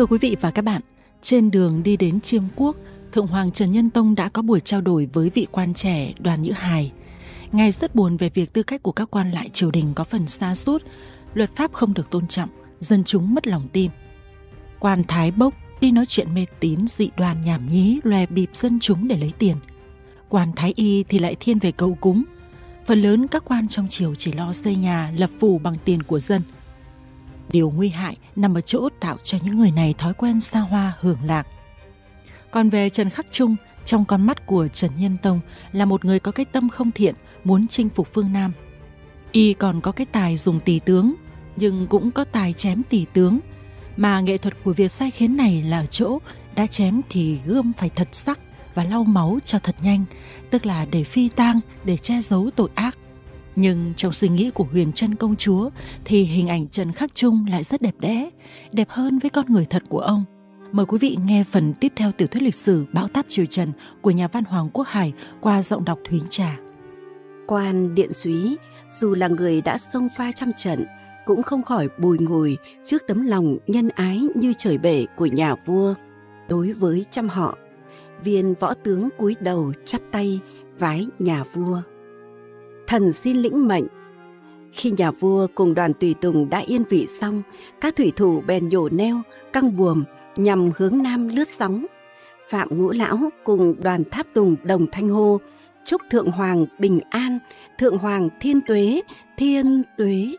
Thưa quý vị và các bạn, trên đường đi đến Chiêm Quốc, Thượng Hoàng Trần Nhân Tông đã có buổi trao đổi với vị quan trẻ Đoàn Nhữ Hài. Ngài rất buồn về việc tư cách của các quan lại triều đình có phần xa sút luật pháp không được tôn trọng, dân chúng mất lòng tin. Quan Thái Bốc đi nói chuyện mê tín dị đoàn nhảm nhí lòe bịp dân chúng để lấy tiền. Quan Thái Y thì lại thiên về cầu cúng. Phần lớn các quan trong triều chỉ lo xây nhà, lập phủ bằng tiền của dân – Điều nguy hại nằm ở chỗ tạo cho những người này thói quen xa hoa hưởng lạc. Còn về Trần Khắc Trung, trong con mắt của Trần Nhân Tông là một người có cái tâm không thiện, muốn chinh phục phương Nam. Y còn có cái tài dùng tỷ tướng, nhưng cũng có tài chém tỷ tướng. Mà nghệ thuật của việc sai khiến này là ở chỗ đã chém thì gươm phải thật sắc và lau máu cho thật nhanh, tức là để phi tang, để che giấu tội ác. Nhưng trong suy nghĩ của huyền Trân công chúa thì hình ảnh Trần Khắc Trung lại rất đẹp đẽ, đẹp hơn với con người thật của ông. Mời quý vị nghe phần tiếp theo tiểu thuyết lịch sử Bão táp triều Trần của nhà văn Hoàng Quốc Hải qua giọng đọc Thúy Trà. Quan Điện Súy, dù là người đã xông pha trăm trận, cũng không khỏi bùi ngùi trước tấm lòng nhân ái như trời bể của nhà vua đối với trăm họ. Viên võ tướng cúi đầu chắp tay vái nhà vua thần xin lĩnh mệnh. Khi nhà vua cùng đoàn tùy tùng đã yên vị xong, các thủy thủ bèn nhổ neo, căng buồm nhằm hướng nam lướt sóng. Phạm Ngũ Lão cùng đoàn tháp tùng đồng thanh hô, chúc Thượng Hoàng bình an, Thượng Hoàng thiên tuế, thiên tuế.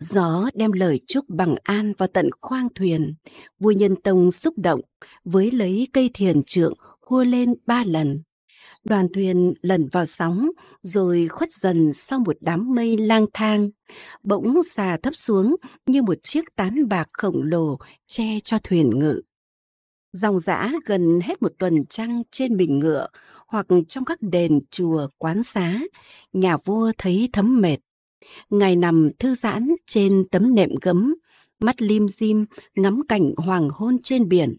Gió đem lời chúc bằng an vào tận khoang thuyền, vua nhân tông xúc động, với lấy cây thiền trượng hô lên ba lần. Đoàn thuyền lẩn vào sóng, rồi khuất dần sau một đám mây lang thang, bỗng xà thấp xuống như một chiếc tán bạc khổng lồ che cho thuyền ngự. Dòng giã gần hết một tuần trăng trên bình ngựa hoặc trong các đền chùa quán xá, nhà vua thấy thấm mệt. Ngày nằm thư giãn trên tấm nệm gấm, mắt lim dim ngắm cảnh hoàng hôn trên biển.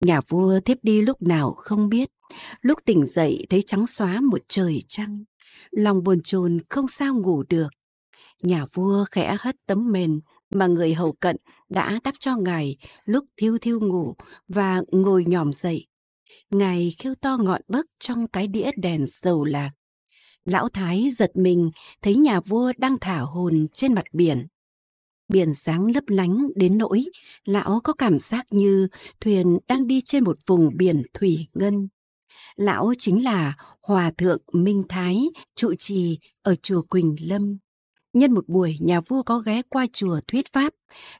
Nhà vua thiếp đi lúc nào không biết, lúc tỉnh dậy thấy trắng xóa một trời trăng, lòng buồn chồn không sao ngủ được. Nhà vua khẽ hất tấm mền mà người hầu cận đã đắp cho ngài lúc thiêu thiêu ngủ và ngồi nhòm dậy. Ngài khiêu to ngọn bấc trong cái đĩa đèn dầu lạc. Lão Thái giật mình thấy nhà vua đang thả hồn trên mặt biển biển sáng lấp lánh đến nỗi lão có cảm giác như thuyền đang đi trên một vùng biển thủy ngân lão chính là Hòa Thượng Minh Thái, trụ trì ở chùa Quỳnh Lâm. Nhân một buổi nhà vua có ghé qua chùa thuyết pháp,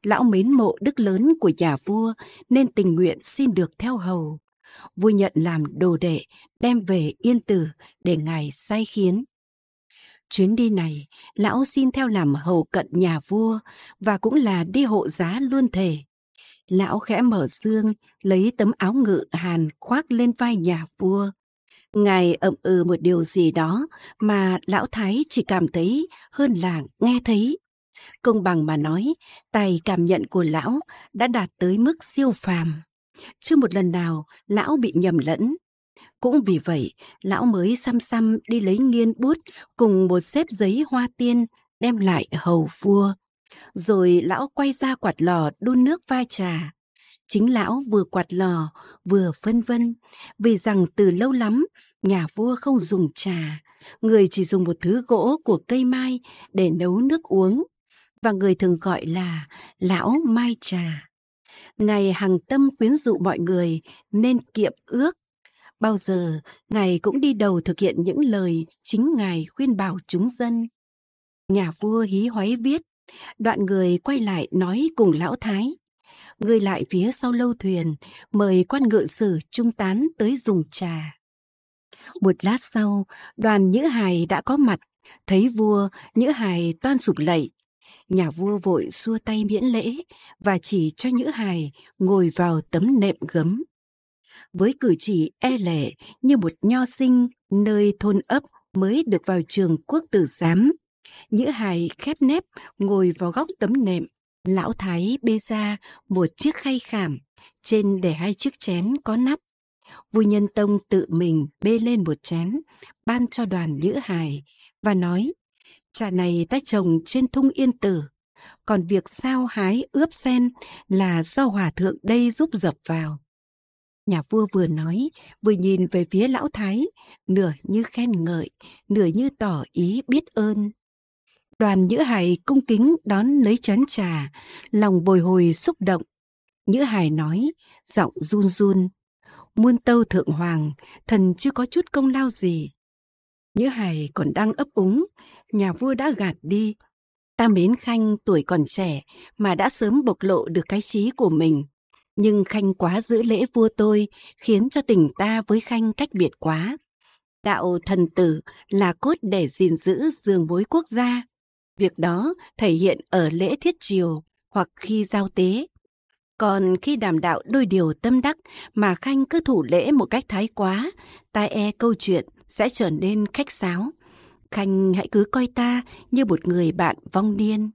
lão mến mộ đức lớn của nhà vua nên tình nguyện xin được theo hầu. Vua nhận làm đồ đệ, đem về yên tử để ngài sai khiến. Chuyến đi này, lão xin theo làm hầu cận nhà vua và cũng là đi hộ giá luôn thể lão khẽ mở dương, lấy tấm áo ngự hàn khoác lên vai nhà vua. Ngài ậm ừ một điều gì đó mà lão thái chỉ cảm thấy hơn là nghe thấy. Công bằng mà nói, tài cảm nhận của lão đã đạt tới mức siêu phàm. Chưa một lần nào lão bị nhầm lẫn. Cũng vì vậy, lão mới xăm xăm đi lấy nghiên bút cùng một xếp giấy hoa tiên đem lại hầu vua. Rồi lão quay ra quạt lò đun nước pha trà. Chính lão vừa quạt lò, vừa phân vân, vì rằng từ lâu lắm, nhà vua không dùng trà, người chỉ dùng một thứ gỗ của cây mai để nấu nước uống, và người thường gọi là lão mai trà. Ngài hằng tâm khuyến dụ mọi người nên kiệm ước. Bao giờ, Ngài cũng đi đầu thực hiện những lời chính Ngài khuyên bảo chúng dân. Nhà vua hí hoáy viết, Đoạn người quay lại nói cùng lão thái. Người lại phía sau lâu thuyền, mời quan ngự sử trung tán tới dùng trà. Một lát sau, đoàn Nhữ Hài đã có mặt, thấy vua, Nhữ Hài toan sụp lạy. Nhà vua vội xua tay miễn lễ và chỉ cho Nhữ Hài ngồi vào tấm nệm gấm. Với cử chỉ e lệ như một nho sinh nơi thôn ấp mới được vào trường quốc tử giám, Nhữ hài khép nép ngồi vào góc tấm nệm. Lão Thái bê ra một chiếc khay khảm, trên để hai chiếc chén có nắp. Vui Nhân Tông tự mình bê lên một chén, ban cho đoàn Nhữ hài và nói Trà này ta trồng trên thung yên tử, còn việc sao hái ướp sen là do hòa thượng đây giúp dập vào. Nhà vua vừa nói, vừa nhìn về phía lão thái, nửa như khen ngợi, nửa như tỏ ý biết ơn đoàn Nhữ Hải cung kính đón lấy chén trà, lòng bồi hồi xúc động. Nhữ Hải nói, giọng run run. Muôn tâu thượng hoàng, thần chưa có chút công lao gì. Nhữ Hải còn đang ấp úng, nhà vua đã gạt đi. Ta mến Khanh tuổi còn trẻ mà đã sớm bộc lộ được cái trí của mình. Nhưng Khanh quá giữ lễ vua tôi khiến cho tình ta với Khanh cách biệt quá. Đạo thần tử là cốt để gìn giữ giường bối quốc gia. Việc đó thể hiện ở lễ thiết triều hoặc khi giao tế. Còn khi đàm đạo đôi điều tâm đắc mà Khanh cứ thủ lễ một cách thái quá, ta e câu chuyện sẽ trở nên khách sáo. Khanh hãy cứ coi ta như một người bạn vong niên.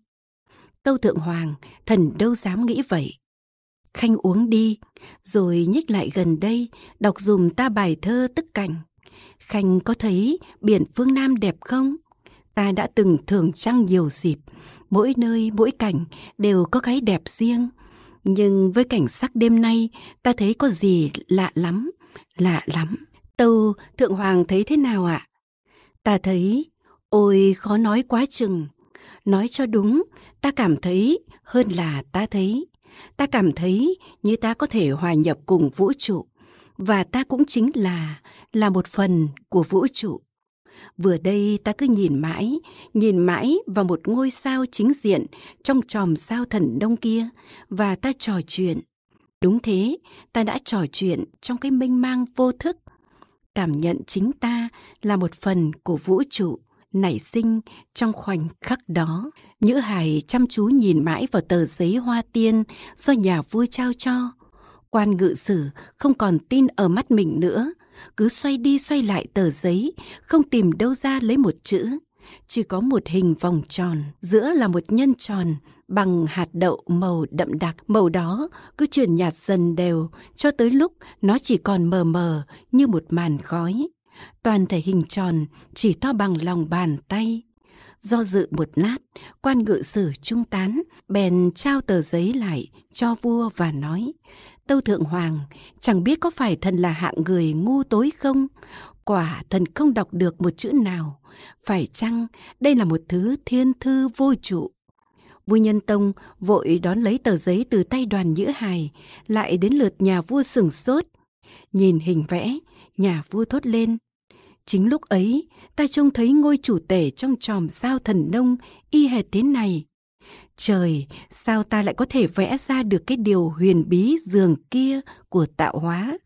Tâu Thượng Hoàng, thần đâu dám nghĩ vậy. Khanh uống đi, rồi nhích lại gần đây, đọc dùm ta bài thơ tức cảnh. Khanh có thấy biển phương Nam đẹp không? ta đã từng thường trăng nhiều dịp, mỗi nơi mỗi cảnh đều có cái đẹp riêng. Nhưng với cảnh sắc đêm nay, ta thấy có gì lạ lắm, lạ lắm. Tâu, Thượng Hoàng thấy thế nào ạ? Ta thấy, ôi khó nói quá chừng. Nói cho đúng, ta cảm thấy hơn là ta thấy. Ta cảm thấy như ta có thể hòa nhập cùng vũ trụ. Và ta cũng chính là, là một phần của vũ trụ vừa đây ta cứ nhìn mãi nhìn mãi vào một ngôi sao chính diện trong chòm sao thần đông kia và ta trò chuyện đúng thế ta đã trò chuyện trong cái mênh mang vô thức cảm nhận chính ta là một phần của vũ trụ nảy sinh trong khoảnh khắc đó nhữ hải chăm chú nhìn mãi vào tờ giấy hoa tiên do nhà vua trao cho quan ngự sử không còn tin ở mắt mình nữa cứ xoay đi xoay lại tờ giấy, không tìm đâu ra lấy một chữ. Chỉ có một hình vòng tròn, giữa là một nhân tròn bằng hạt đậu màu đậm đặc. Màu đó cứ chuyển nhạt dần đều, cho tới lúc nó chỉ còn mờ mờ như một màn khói. Toàn thể hình tròn chỉ to bằng lòng bàn tay. Do dự một lát, quan ngự sử trung tán, bèn trao tờ giấy lại cho vua và nói Tâu Thượng Hoàng chẳng biết có phải thần là hạng người ngu tối không? Quả thần không đọc được một chữ nào. Phải chăng đây là một thứ thiên thư vô trụ? vua Nhân Tông vội đón lấy tờ giấy từ tay đoàn nhữ hài, lại đến lượt nhà vua sửng sốt. Nhìn hình vẽ, nhà vua thốt lên. Chính lúc ấy, ta trông thấy ngôi chủ tể trong tròm sao thần nông y hệt thế này. Trời, sao ta lại có thể vẽ ra được cái điều huyền bí giường kia của tạo hóa?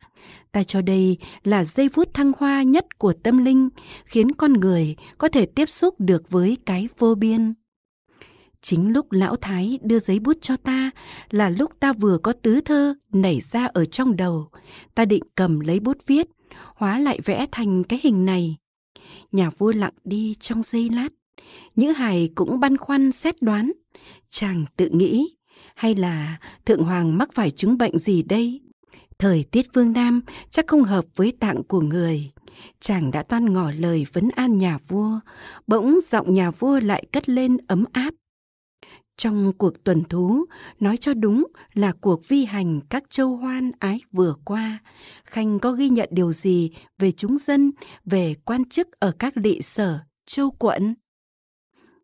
Ta cho đây là giây phút thăng hoa nhất của tâm linh, khiến con người có thể tiếp xúc được với cái vô biên. Chính lúc lão thái đưa giấy bút cho ta là lúc ta vừa có tứ thơ nảy ra ở trong đầu. Ta định cầm lấy bút viết, hóa lại vẽ thành cái hình này. Nhà vua lặng đi trong giây lát. Nhữ Hải cũng băn khoăn xét đoán Chàng tự nghĩ, hay là Thượng Hoàng mắc phải chứng bệnh gì đây? Thời tiết phương Nam chắc không hợp với tạng của người. Chàng đã toan ngỏ lời vấn an nhà vua, bỗng giọng nhà vua lại cất lên ấm áp. Trong cuộc tuần thú, nói cho đúng là cuộc vi hành các châu hoan ái vừa qua, Khanh có ghi nhận điều gì về chúng dân, về quan chức ở các lị sở, châu quận?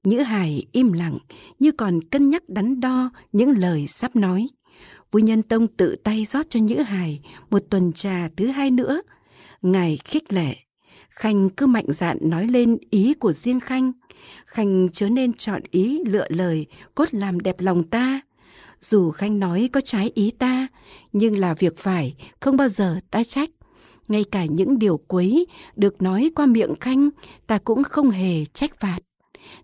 Nhữ Hải im lặng, như còn cân nhắc đắn đo những lời sắp nói. Vui Nhân Tông tự tay rót cho Nhữ Hải một tuần trà thứ hai nữa. Ngài khích lệ. Khanh cứ mạnh dạn nói lên ý của riêng Khanh. Khanh chớ nên chọn ý lựa lời, cốt làm đẹp lòng ta. Dù Khanh nói có trái ý ta, nhưng là việc phải, không bao giờ ta trách. Ngay cả những điều quấy được nói qua miệng Khanh, ta cũng không hề trách phạt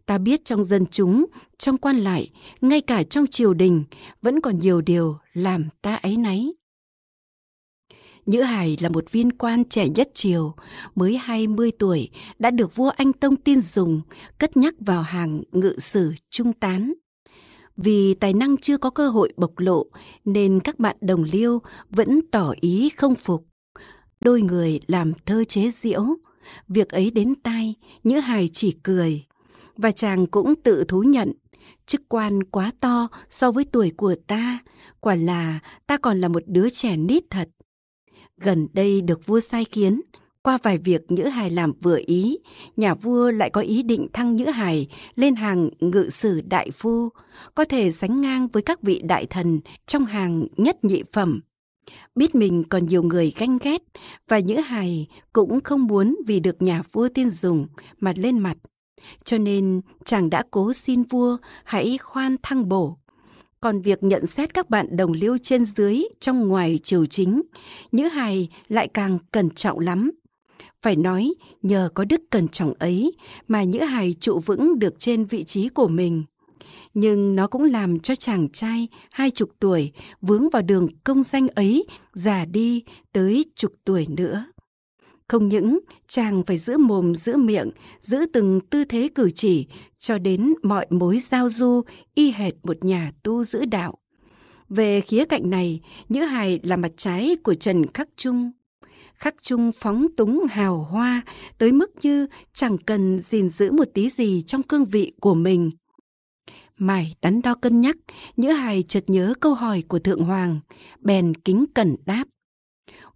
ta biết trong dân chúng trong quan lại ngay cả trong triều đình vẫn còn nhiều điều làm ta ấy náy Nhữ Hải là một viên quan trẻ nhất triều, mới 20 tuổi, đã được vua Anh Tông tin dùng, cất nhắc vào hàng ngự sử trung tán. Vì tài năng chưa có cơ hội bộc lộ, nên các bạn đồng liêu vẫn tỏ ý không phục. Đôi người làm thơ chế diễu. Việc ấy đến tai, Nhữ Hải chỉ cười và chàng cũng tự thú nhận chức quan quá to so với tuổi của ta quả là ta còn là một đứa trẻ nít thật gần đây được vua sai kiến qua vài việc nhữ hài làm vừa ý nhà vua lại có ý định thăng nhữ hài lên hàng ngự sử đại phu có thể sánh ngang với các vị đại thần trong hàng nhất nhị phẩm biết mình còn nhiều người ganh ghét và nhữ hài cũng không muốn vì được nhà vua tin dùng mà lên mặt cho nên chàng đã cố xin vua hãy khoan thăng bổ còn việc nhận xét các bạn đồng liêu trên dưới trong ngoài triều chính nhữ hài lại càng cẩn trọng lắm phải nói nhờ có đức cẩn trọng ấy mà nhữ hài trụ vững được trên vị trí của mình nhưng nó cũng làm cho chàng trai hai chục tuổi vướng vào đường công danh ấy già đi tới chục tuổi nữa không những chàng phải giữ mồm giữ miệng, giữ từng tư thế cử chỉ cho đến mọi mối giao du y hệt một nhà tu giữ đạo. Về khía cạnh này, Nhữ Hài là mặt trái của Trần Khắc Trung. Khắc Trung phóng túng hào hoa tới mức như chẳng cần gìn giữ một tí gì trong cương vị của mình. Mải đắn đo cân nhắc, Nhữ Hài chợt nhớ câu hỏi của Thượng Hoàng, bèn kính cẩn đáp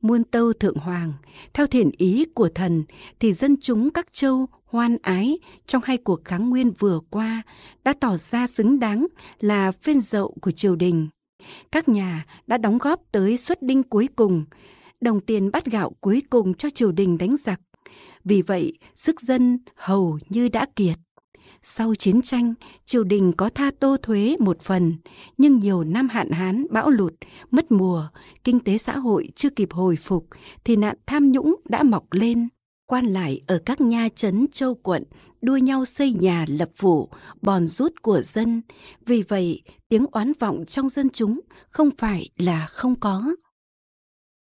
muôn tâu thượng hoàng. Theo thiện ý của thần thì dân chúng các châu hoan ái trong hai cuộc kháng nguyên vừa qua đã tỏ ra xứng đáng là phiên dậu của triều đình. Các nhà đã đóng góp tới xuất đinh cuối cùng, đồng tiền bắt gạo cuối cùng cho triều đình đánh giặc. Vì vậy, sức dân hầu như đã kiệt. Sau chiến tranh, triều đình có tha tô thuế một phần, nhưng nhiều năm hạn hán bão lụt, mất mùa, kinh tế xã hội chưa kịp hồi phục thì nạn tham nhũng đã mọc lên. Quan lại ở các nha trấn châu quận đua nhau xây nhà lập phủ, bòn rút của dân. Vì vậy, tiếng oán vọng trong dân chúng không phải là không có.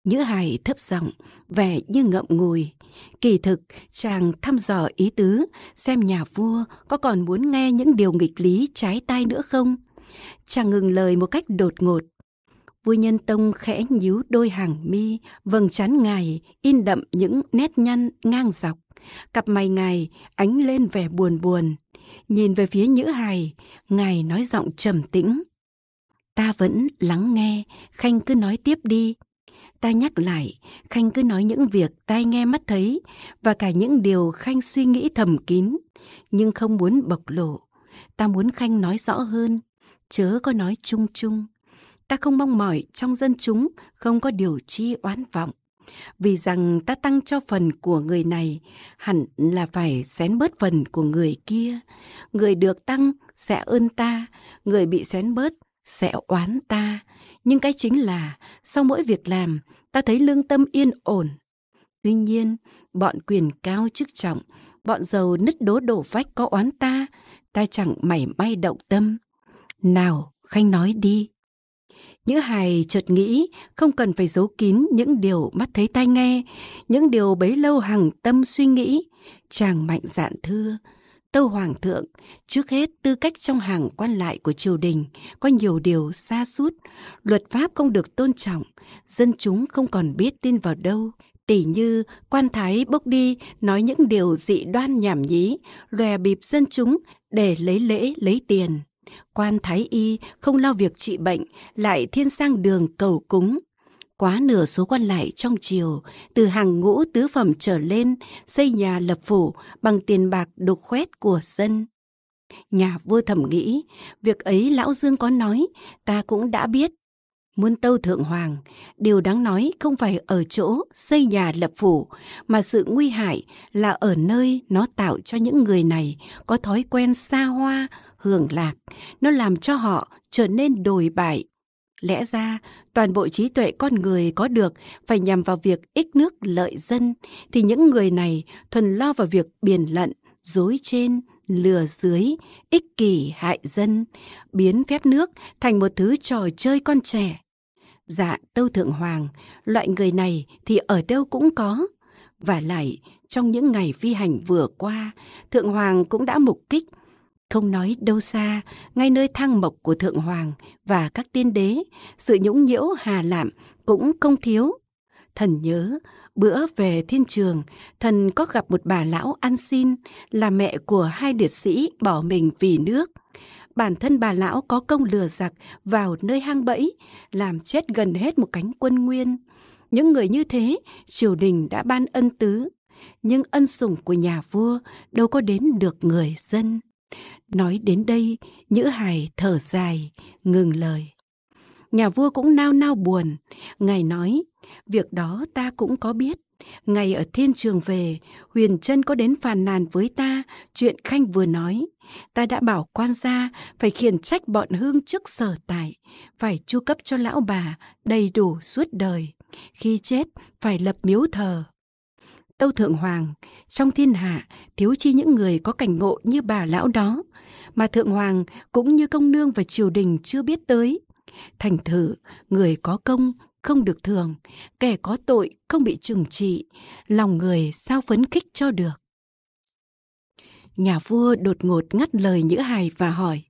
Nhữ hài thấp giọng, vẻ như ngậm ngùi. Kỳ thực, chàng thăm dò ý tứ, xem nhà vua có còn muốn nghe những điều nghịch lý trái tai nữa không. Chàng ngừng lời một cách đột ngột. Vua Nhân Tông khẽ nhíu đôi hàng mi, vầng trán ngài in đậm những nét nhăn ngang dọc. Cặp mày ngài ánh lên vẻ buồn buồn. Nhìn về phía Nhữ Hài, ngài nói giọng trầm tĩnh. Ta vẫn lắng nghe, Khanh cứ nói tiếp đi ta nhắc lại, Khanh cứ nói những việc tai nghe mắt thấy và cả những điều Khanh suy nghĩ thầm kín, nhưng không muốn bộc lộ. Ta muốn Khanh nói rõ hơn, chớ có nói chung chung. Ta không mong mỏi trong dân chúng không có điều chi oán vọng. Vì rằng ta tăng cho phần của người này, hẳn là phải xén bớt phần của người kia. Người được tăng sẽ ơn ta, người bị xén bớt sẽ oán ta nhưng cái chính là sau mỗi việc làm ta thấy lương tâm yên ổn tuy nhiên bọn quyền cao chức trọng bọn giàu nứt đố đổ vách có oán ta ta chẳng mảy may động tâm nào khanh nói đi những hài chợt nghĩ không cần phải giấu kín những điều mắt thấy tai nghe những điều bấy lâu hằng tâm suy nghĩ chàng mạnh dạn thưa Tâu Hoàng thượng, trước hết tư cách trong hàng quan lại của triều đình có nhiều điều xa sút luật pháp không được tôn trọng, dân chúng không còn biết tin vào đâu. Tỷ như quan thái bốc đi nói những điều dị đoan nhảm nhí, lòe bịp dân chúng để lấy lễ lấy tiền. Quan thái y không lo việc trị bệnh, lại thiên sang đường cầu cúng, quá nửa số quan lại trong triều từ hàng ngũ tứ phẩm trở lên xây nhà lập phủ bằng tiền bạc đục khoét của dân. Nhà vua thẩm nghĩ, việc ấy lão Dương có nói, ta cũng đã biết. Muôn tâu thượng hoàng, điều đáng nói không phải ở chỗ xây nhà lập phủ, mà sự nguy hại là ở nơi nó tạo cho những người này có thói quen xa hoa, hưởng lạc. Nó làm cho họ trở nên đồi bại, Lẽ ra, toàn bộ trí tuệ con người có được phải nhằm vào việc ích nước lợi dân, thì những người này thuần lo vào việc biển lận, dối trên, lừa dưới, ích kỷ hại dân, biến phép nước thành một thứ trò chơi con trẻ. Dạ Tâu Thượng Hoàng, loại người này thì ở đâu cũng có. Và lại, trong những ngày vi hành vừa qua, Thượng Hoàng cũng đã mục kích không nói đâu xa, ngay nơi thang mộc của Thượng Hoàng và các tiên đế, sự nhũng nhiễu hà lạm cũng không thiếu. Thần nhớ, bữa về thiên trường, thần có gặp một bà lão ăn xin là mẹ của hai liệt sĩ bỏ mình vì nước. Bản thân bà lão có công lừa giặc vào nơi hang bẫy, làm chết gần hết một cánh quân nguyên. Những người như thế, triều đình đã ban ân tứ, nhưng ân sủng của nhà vua đâu có đến được người dân. Nói đến đây, Nhữ Hải thở dài, ngừng lời. Nhà vua cũng nao nao buồn. Ngài nói, việc đó ta cũng có biết. Ngày ở thiên trường về, Huyền Trân có đến phàn nàn với ta chuyện Khanh vừa nói. Ta đã bảo quan gia phải khiển trách bọn hương trước sở tại, phải chu cấp cho lão bà đầy đủ suốt đời. Khi chết, phải lập miếu thờ. Tâu Thượng Hoàng, trong thiên hạ thiếu chi những người có cảnh ngộ như bà lão đó, mà Thượng Hoàng cũng như công nương và triều đình chưa biết tới. Thành thử, người có công không được thường, kẻ có tội không bị trừng trị, lòng người sao phấn khích cho được. Nhà vua đột ngột ngắt lời Nhữ Hài và hỏi.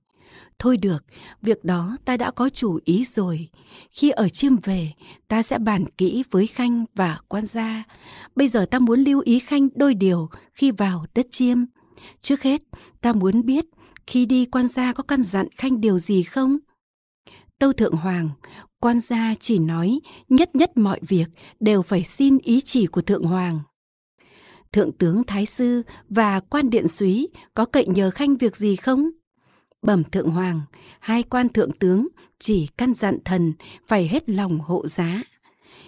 Thôi được, việc đó ta đã có chủ ý rồi. Khi ở chiêm về, ta sẽ bàn kỹ với Khanh và quan gia. Bây giờ ta muốn lưu ý Khanh đôi điều khi vào đất chiêm. Trước hết, ta muốn biết khi đi quan gia có căn dặn Khanh điều gì không? Tâu Thượng Hoàng, quan gia chỉ nói nhất nhất mọi việc đều phải xin ý chỉ của Thượng Hoàng. Thượng tướng Thái Sư và quan điện súy có cậy nhờ Khanh việc gì không? bẩm thượng hoàng hai quan thượng tướng chỉ căn dặn thần phải hết lòng hộ giá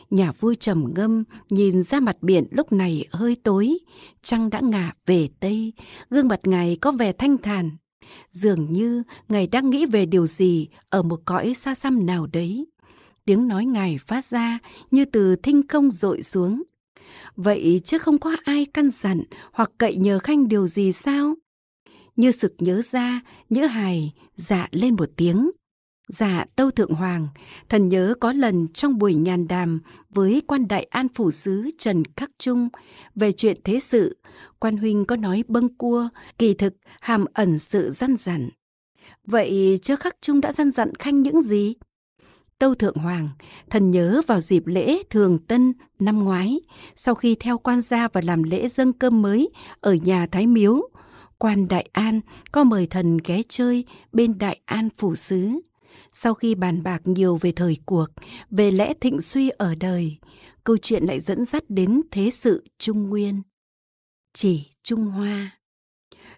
nhà vui trầm ngâm nhìn ra mặt biển lúc này hơi tối trăng đã ngả về tây gương mặt ngài có vẻ thanh thản dường như ngài đang nghĩ về điều gì ở một cõi xa xăm nào đấy tiếng nói ngài phát ra như từ thinh không dội xuống vậy chứ không có ai căn dặn hoặc cậy nhờ khanh điều gì sao như sực nhớ ra, nhữ hài, dạ lên một tiếng. Dạ Tâu Thượng Hoàng, thần nhớ có lần trong buổi nhàn đàm với quan đại an phủ sứ Trần Khắc Trung về chuyện thế sự, quan huynh có nói bâng cua, kỳ thực hàm ẩn sự răn dặn. Vậy chớ Khắc Trung đã răn dặn khanh những gì? Tâu Thượng Hoàng, thần nhớ vào dịp lễ Thường Tân năm ngoái, sau khi theo quan gia và làm lễ dâng cơm mới ở nhà Thái Miếu, quan Đại An có mời thần ghé chơi bên Đại An phủ sứ Sau khi bàn bạc nhiều về thời cuộc, về lẽ thịnh suy ở đời, câu chuyện lại dẫn dắt đến thế sự Trung Nguyên. Chỉ Trung Hoa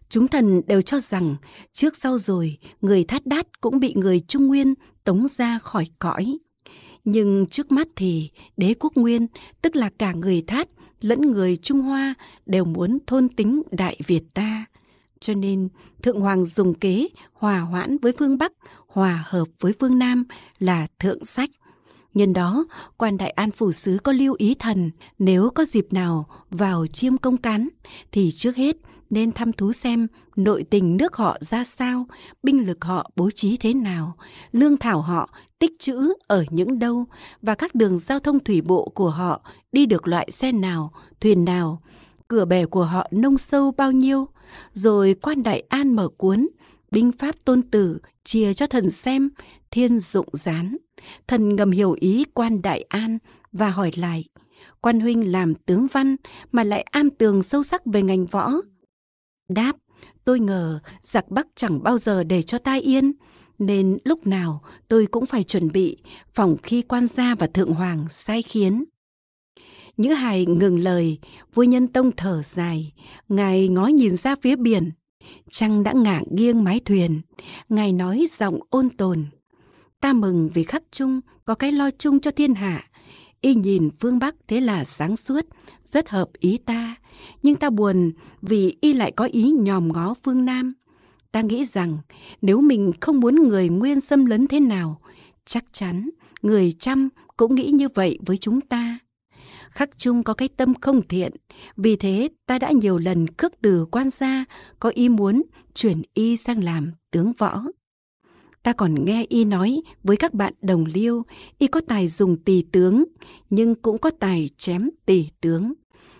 Chúng thần đều cho rằng trước sau rồi người thát đát cũng bị người Trung Nguyên tống ra khỏi cõi. Nhưng trước mắt thì đế quốc Nguyên, tức là cả người Thát lẫn người Trung Hoa đều muốn thôn tính Đại Việt ta, cho nên, Thượng Hoàng dùng kế hòa hoãn với phương Bắc, hòa hợp với phương Nam là thượng sách. Nhân đó, quan đại an phủ sứ có lưu ý thần, nếu có dịp nào vào chiêm công cán, thì trước hết nên thăm thú xem nội tình nước họ ra sao, binh lực họ bố trí thế nào, lương thảo họ tích trữ ở những đâu và các đường giao thông thủy bộ của họ đi được loại xe nào, thuyền nào, cửa bè của họ nông sâu bao nhiêu, rồi quan đại an mở cuốn, binh pháp tôn tử chia cho thần xem, thiên dụng gián. Thần ngầm hiểu ý quan đại an và hỏi lại, quan huynh làm tướng văn mà lại am tường sâu sắc về ngành võ. Đáp, tôi ngờ giặc Bắc chẳng bao giờ để cho ta yên, nên lúc nào tôi cũng phải chuẩn bị phòng khi quan gia và thượng hoàng sai khiến. Nhữ Hải ngừng lời, vua nhân tông thở dài, ngài ngó nhìn ra phía biển. Trăng đã ngả nghiêng mái thuyền, ngài nói giọng ôn tồn. Ta mừng vì khắc chung, có cái lo chung cho thiên hạ. Y nhìn phương Bắc thế là sáng suốt, rất hợp ý ta. Nhưng ta buồn vì y lại có ý nhòm ngó phương Nam. Ta nghĩ rằng nếu mình không muốn người nguyên xâm lấn thế nào, chắc chắn người chăm cũng nghĩ như vậy với chúng ta khắc chung có cái tâm không thiện, vì thế ta đã nhiều lần khước từ quan gia, có ý muốn chuyển y sang làm tướng võ. Ta còn nghe y nói với các bạn đồng liêu, y có tài dùng tỳ tướng, nhưng cũng có tài chém tỳ tướng.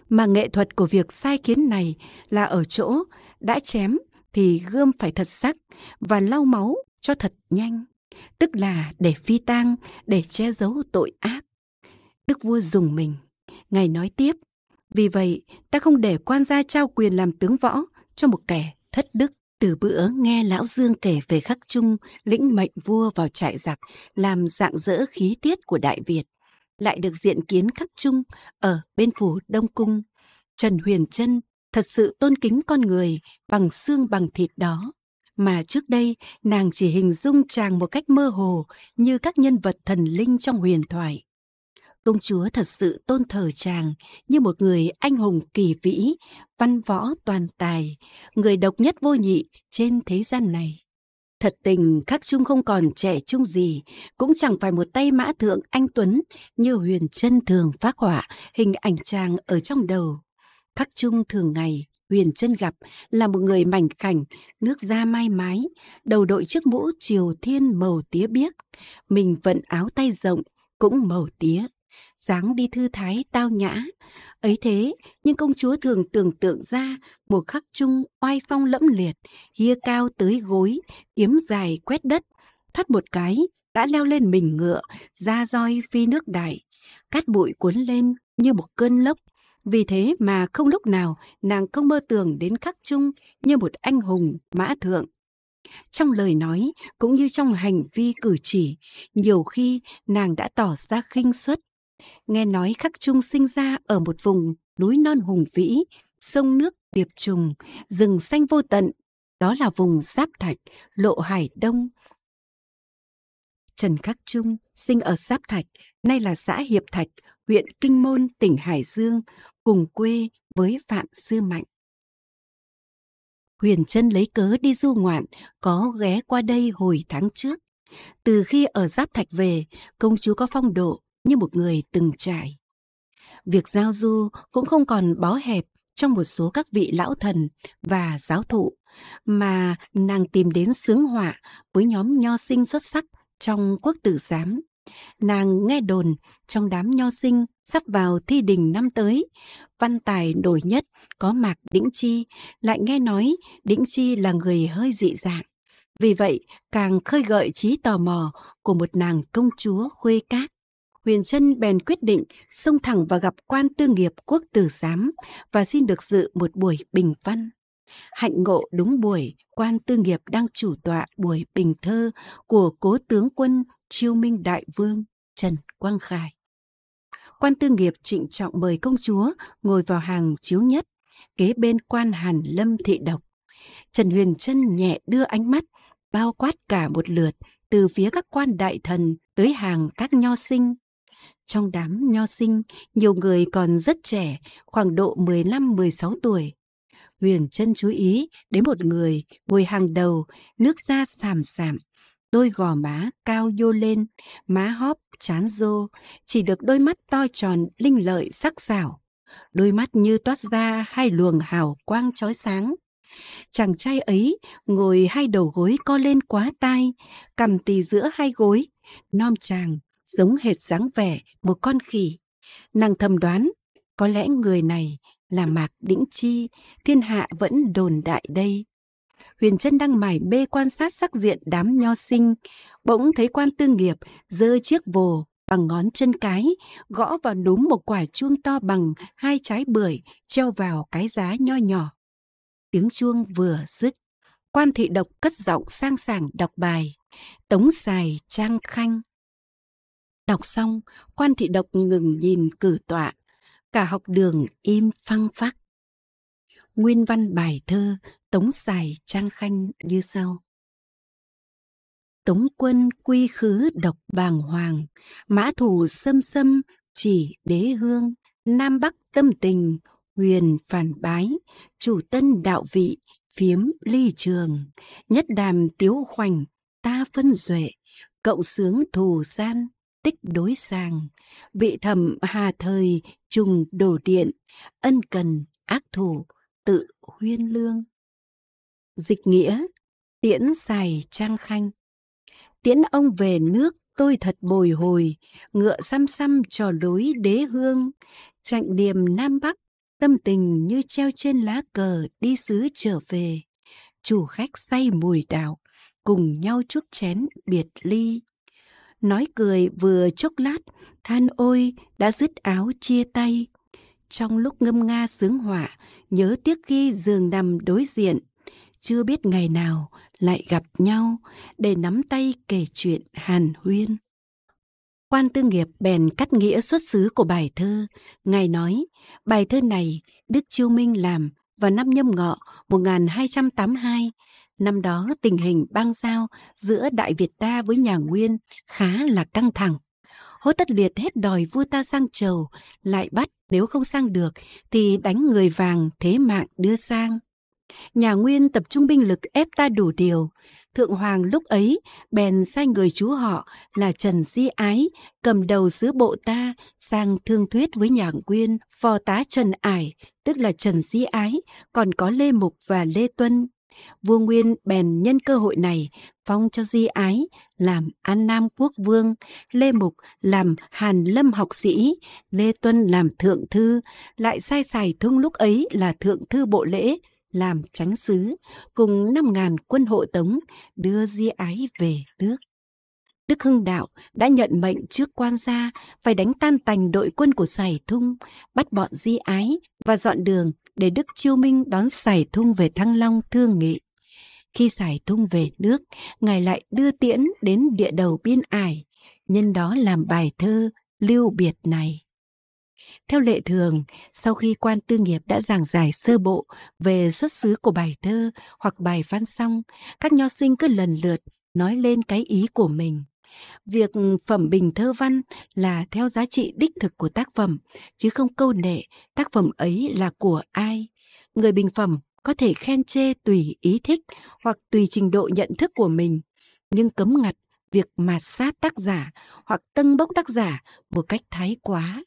Mà nghệ thuật của việc sai kiến này là ở chỗ đã chém thì gươm phải thật sắc và lau máu cho thật nhanh, tức là để phi tang, để che giấu tội ác. Đức vua dùng mình. Ngài nói tiếp, vì vậy ta không để quan gia trao quyền làm tướng võ cho một kẻ thất đức. Từ bữa nghe Lão Dương kể về khắc trung lĩnh mệnh vua vào trại giặc làm dạng dỡ khí tiết của Đại Việt, lại được diện kiến khắc trung ở bên phủ Đông Cung. Trần Huyền Trân thật sự tôn kính con người bằng xương bằng thịt đó mà trước đây nàng chỉ hình dung chàng một cách mơ hồ như các nhân vật thần linh trong huyền thoại công chúa thật sự tôn thờ chàng như một người anh hùng kỳ vĩ, văn võ toàn tài, người độc nhất vô nhị trên thế gian này. Thật tình khắc trung không còn trẻ trung gì, cũng chẳng phải một tay mã thượng anh Tuấn như huyền chân thường phát họa hình ảnh chàng ở trong đầu. Khắc trung thường ngày Huyền chân gặp là một người mảnh khảnh, nước da mai mái, đầu đội chiếc mũ triều thiên màu tía biếc, mình vận áo tay rộng cũng màu tía dáng đi thư thái tao nhã. Ấy thế, nhưng công chúa thường tưởng tượng ra một khắc chung oai phong lẫm liệt, hia cao tới gối, kiếm dài quét đất, thoát một cái, đã leo lên mình ngựa, ra roi phi nước đại. Cát bụi cuốn lên như một cơn lốc, vì thế mà không lúc nào nàng không mơ tưởng đến khắc chung như một anh hùng mã thượng. Trong lời nói cũng như trong hành vi cử chỉ, nhiều khi nàng đã tỏ ra khinh suất, nghe nói khắc trung sinh ra ở một vùng núi non hùng vĩ, sông nước điệp trùng, rừng xanh vô tận. Đó là vùng Giáp Thạch, Lộ Hải Đông. Trần Khắc Trung sinh ở Giáp Thạch, nay là xã Hiệp Thạch, huyện Kinh Môn, tỉnh Hải Dương, cùng quê với Phạm Sư Mạnh. Huyền chân lấy cớ đi du ngoạn, có ghé qua đây hồi tháng trước. Từ khi ở Giáp Thạch về, công chúa có phong độ, như một người từng trải. Việc giao du cũng không còn bó hẹp trong một số các vị lão thần và giáo thụ, mà nàng tìm đến sướng họa với nhóm nho sinh xuất sắc trong quốc tử giám. Nàng nghe đồn trong đám nho sinh sắp vào thi đình năm tới, văn tài nổi nhất có Mạc Đĩnh Chi, lại nghe nói Đĩnh Chi là người hơi dị dạng. Vì vậy, càng khơi gợi trí tò mò của một nàng công chúa khuê các. Huyền Trân bèn quyết định xông thẳng vào gặp quan tư nghiệp quốc tử giám và xin được dự một buổi bình văn. Hạnh ngộ đúng buổi, quan tư nghiệp đang chủ tọa buổi bình thơ của cố tướng quân Chiêu Minh Đại Vương Trần Quang Khải. Quan tư nghiệp trịnh trọng mời công chúa ngồi vào hàng chiếu nhất, kế bên quan Hàn Lâm Thị Độc. Trần Huyền Trân nhẹ đưa ánh mắt, bao quát cả một lượt từ phía các quan đại thần tới hàng các nho sinh, trong đám nho sinh, nhiều người còn rất trẻ, khoảng độ 15-16 tuổi. Huyền chân chú ý đến một người ngồi hàng đầu, nước da sàm sạm, đôi gò má cao vô lên, má hóp, chán rô, chỉ được đôi mắt to tròn, linh lợi, sắc sảo. Đôi mắt như toát ra hai luồng hào quang chói sáng. Chàng trai ấy ngồi hai đầu gối co lên quá tai, cầm tì giữa hai gối, nom chàng giống hệt dáng vẻ một con khỉ. Nàng thầm đoán, có lẽ người này là Mạc Đĩnh Chi, thiên hạ vẫn đồn đại đây. Huyền chân đang mải bê quan sát sắc diện đám nho sinh, bỗng thấy quan tư nghiệp giơ chiếc vồ bằng ngón chân cái, gõ vào đúng một quả chuông to bằng hai trái bưởi treo vào cái giá nho nhỏ. Tiếng chuông vừa dứt, quan thị độc cất giọng sang sảng đọc bài, tống xài trang khanh. Đọc xong, quan thị độc ngừng nhìn cử tọa, cả học đường im phăng phắc. Nguyên văn bài thơ Tống Sài Trang Khanh như sau. Tống quân quy khứ độc bàng hoàng, mã thủ xâm xâm chỉ đế hương, Nam Bắc tâm tình, huyền phản bái, chủ tân đạo vị, phiếm ly trường, nhất đàm tiếu khoảnh, ta phân duệ, cộng sướng thù gian, tích đối sàng, vị thẩm hà thời trùng đổ điện, ân cần ác thủ tự huyên lương. Dịch nghĩa, tiễn xài trang khanh. Tiễn ông về nước tôi thật bồi hồi, ngựa xăm xăm trò lối đế hương, chạnh điềm Nam Bắc, tâm tình như treo trên lá cờ đi xứ trở về. Chủ khách say mùi đạo, cùng nhau chúc chén biệt ly. Nói cười vừa chốc lát, than ôi đã dứt áo chia tay. Trong lúc ngâm nga sướng họa, nhớ tiếc khi giường nằm đối diện. Chưa biết ngày nào lại gặp nhau để nắm tay kể chuyện hàn huyên. Quan Tư Nghiệp bèn cắt nghĩa xuất xứ của bài thơ. Ngài nói, bài thơ này Đức Chiêu Minh làm vào năm nhâm ngọ 1282 Năm đó tình hình bang giao giữa Đại Việt ta với nhà Nguyên khá là căng thẳng. Hố Tất Liệt hết đòi vua ta sang trầu, lại bắt nếu không sang được thì đánh người vàng thế mạng đưa sang. Nhà Nguyên tập trung binh lực ép ta đủ điều. Thượng Hoàng lúc ấy bèn sai người chú họ là Trần Di Ái cầm đầu sứ bộ ta sang thương thuyết với nhà Nguyên, phò tá Trần Ải, tức là Trần Di Ái, còn có Lê Mục và Lê Tuân vua Nguyên bèn nhân cơ hội này phong cho Di Ái làm An Nam Quốc Vương, Lê Mục làm Hàn Lâm học sĩ, Lê Tuân làm Thượng Thư, lại sai xài thương lúc ấy là Thượng Thư Bộ Lễ, làm tránh sứ, cùng 5.000 quân hộ tống đưa Di Ái về nước. Đức Hưng Đạo đã nhận mệnh trước quan gia phải đánh tan tành đội quân của Sài Thung, bắt bọn Di Ái và dọn đường để Đức Chiêu Minh đón Sải Thung về Thăng Long thương nghị. Khi Sải Thung về nước, Ngài lại đưa tiễn đến địa đầu biên ải, nhân đó làm bài thơ lưu biệt này. Theo lệ thường, sau khi quan tư nghiệp đã giảng giải sơ bộ về xuất xứ của bài thơ hoặc bài văn xong, các nho sinh cứ lần lượt nói lên cái ý của mình. Việc phẩm bình thơ văn là theo giá trị đích thực của tác phẩm, chứ không câu nệ tác phẩm ấy là của ai. Người bình phẩm có thể khen chê tùy ý thích hoặc tùy trình độ nhận thức của mình, nhưng cấm ngặt việc mạt sát tác giả hoặc tâng bốc tác giả một cách thái quá.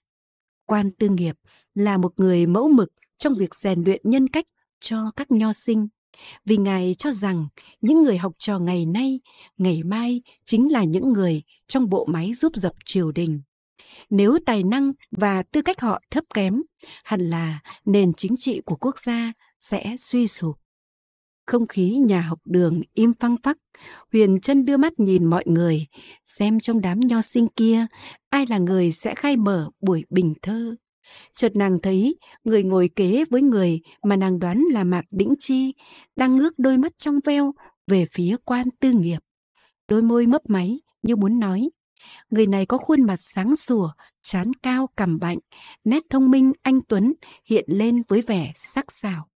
Quan Tư Nghiệp là một người mẫu mực trong việc rèn luyện nhân cách cho các nho sinh vì ngài cho rằng những người học trò ngày nay ngày mai chính là những người trong bộ máy giúp dập triều đình nếu tài năng và tư cách họ thấp kém hẳn là nền chính trị của quốc gia sẽ suy sụp không khí nhà học đường im phăng phắc huyền chân đưa mắt nhìn mọi người xem trong đám nho sinh kia ai là người sẽ khai mở buổi bình thơ Chợt nàng thấy người ngồi kế với người mà nàng đoán là Mạc Đĩnh Chi đang ngước đôi mắt trong veo về phía quan tư nghiệp. Đôi môi mấp máy như muốn nói. Người này có khuôn mặt sáng sủa, chán cao cằm bạnh, nét thông minh anh Tuấn hiện lên với vẻ sắc sảo.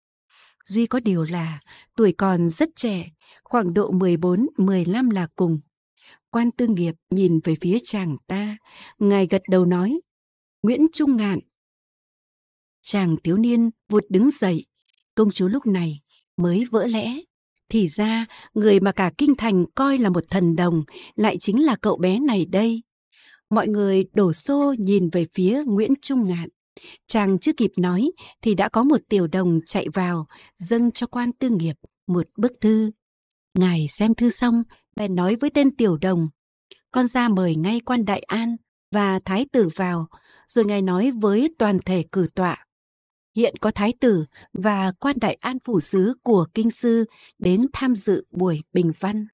Duy có điều là tuổi còn rất trẻ, khoảng độ 14-15 là cùng. Quan tư nghiệp nhìn về phía chàng ta, ngài gật đầu nói, Nguyễn Trung Ngạn chàng thiếu niên vụt đứng dậy công chúa lúc này mới vỡ lẽ thì ra người mà cả kinh thành coi là một thần đồng lại chính là cậu bé này đây mọi người đổ xô nhìn về phía nguyễn trung ngạn chàng chưa kịp nói thì đã có một tiểu đồng chạy vào dâng cho quan tư nghiệp một bức thư ngài xem thư xong bèn nói với tên tiểu đồng con ra mời ngay quan đại an và thái tử vào rồi ngài nói với toàn thể cử tọa hiện có thái tử và quan đại an phủ sứ của kinh sư đến tham dự buổi bình văn.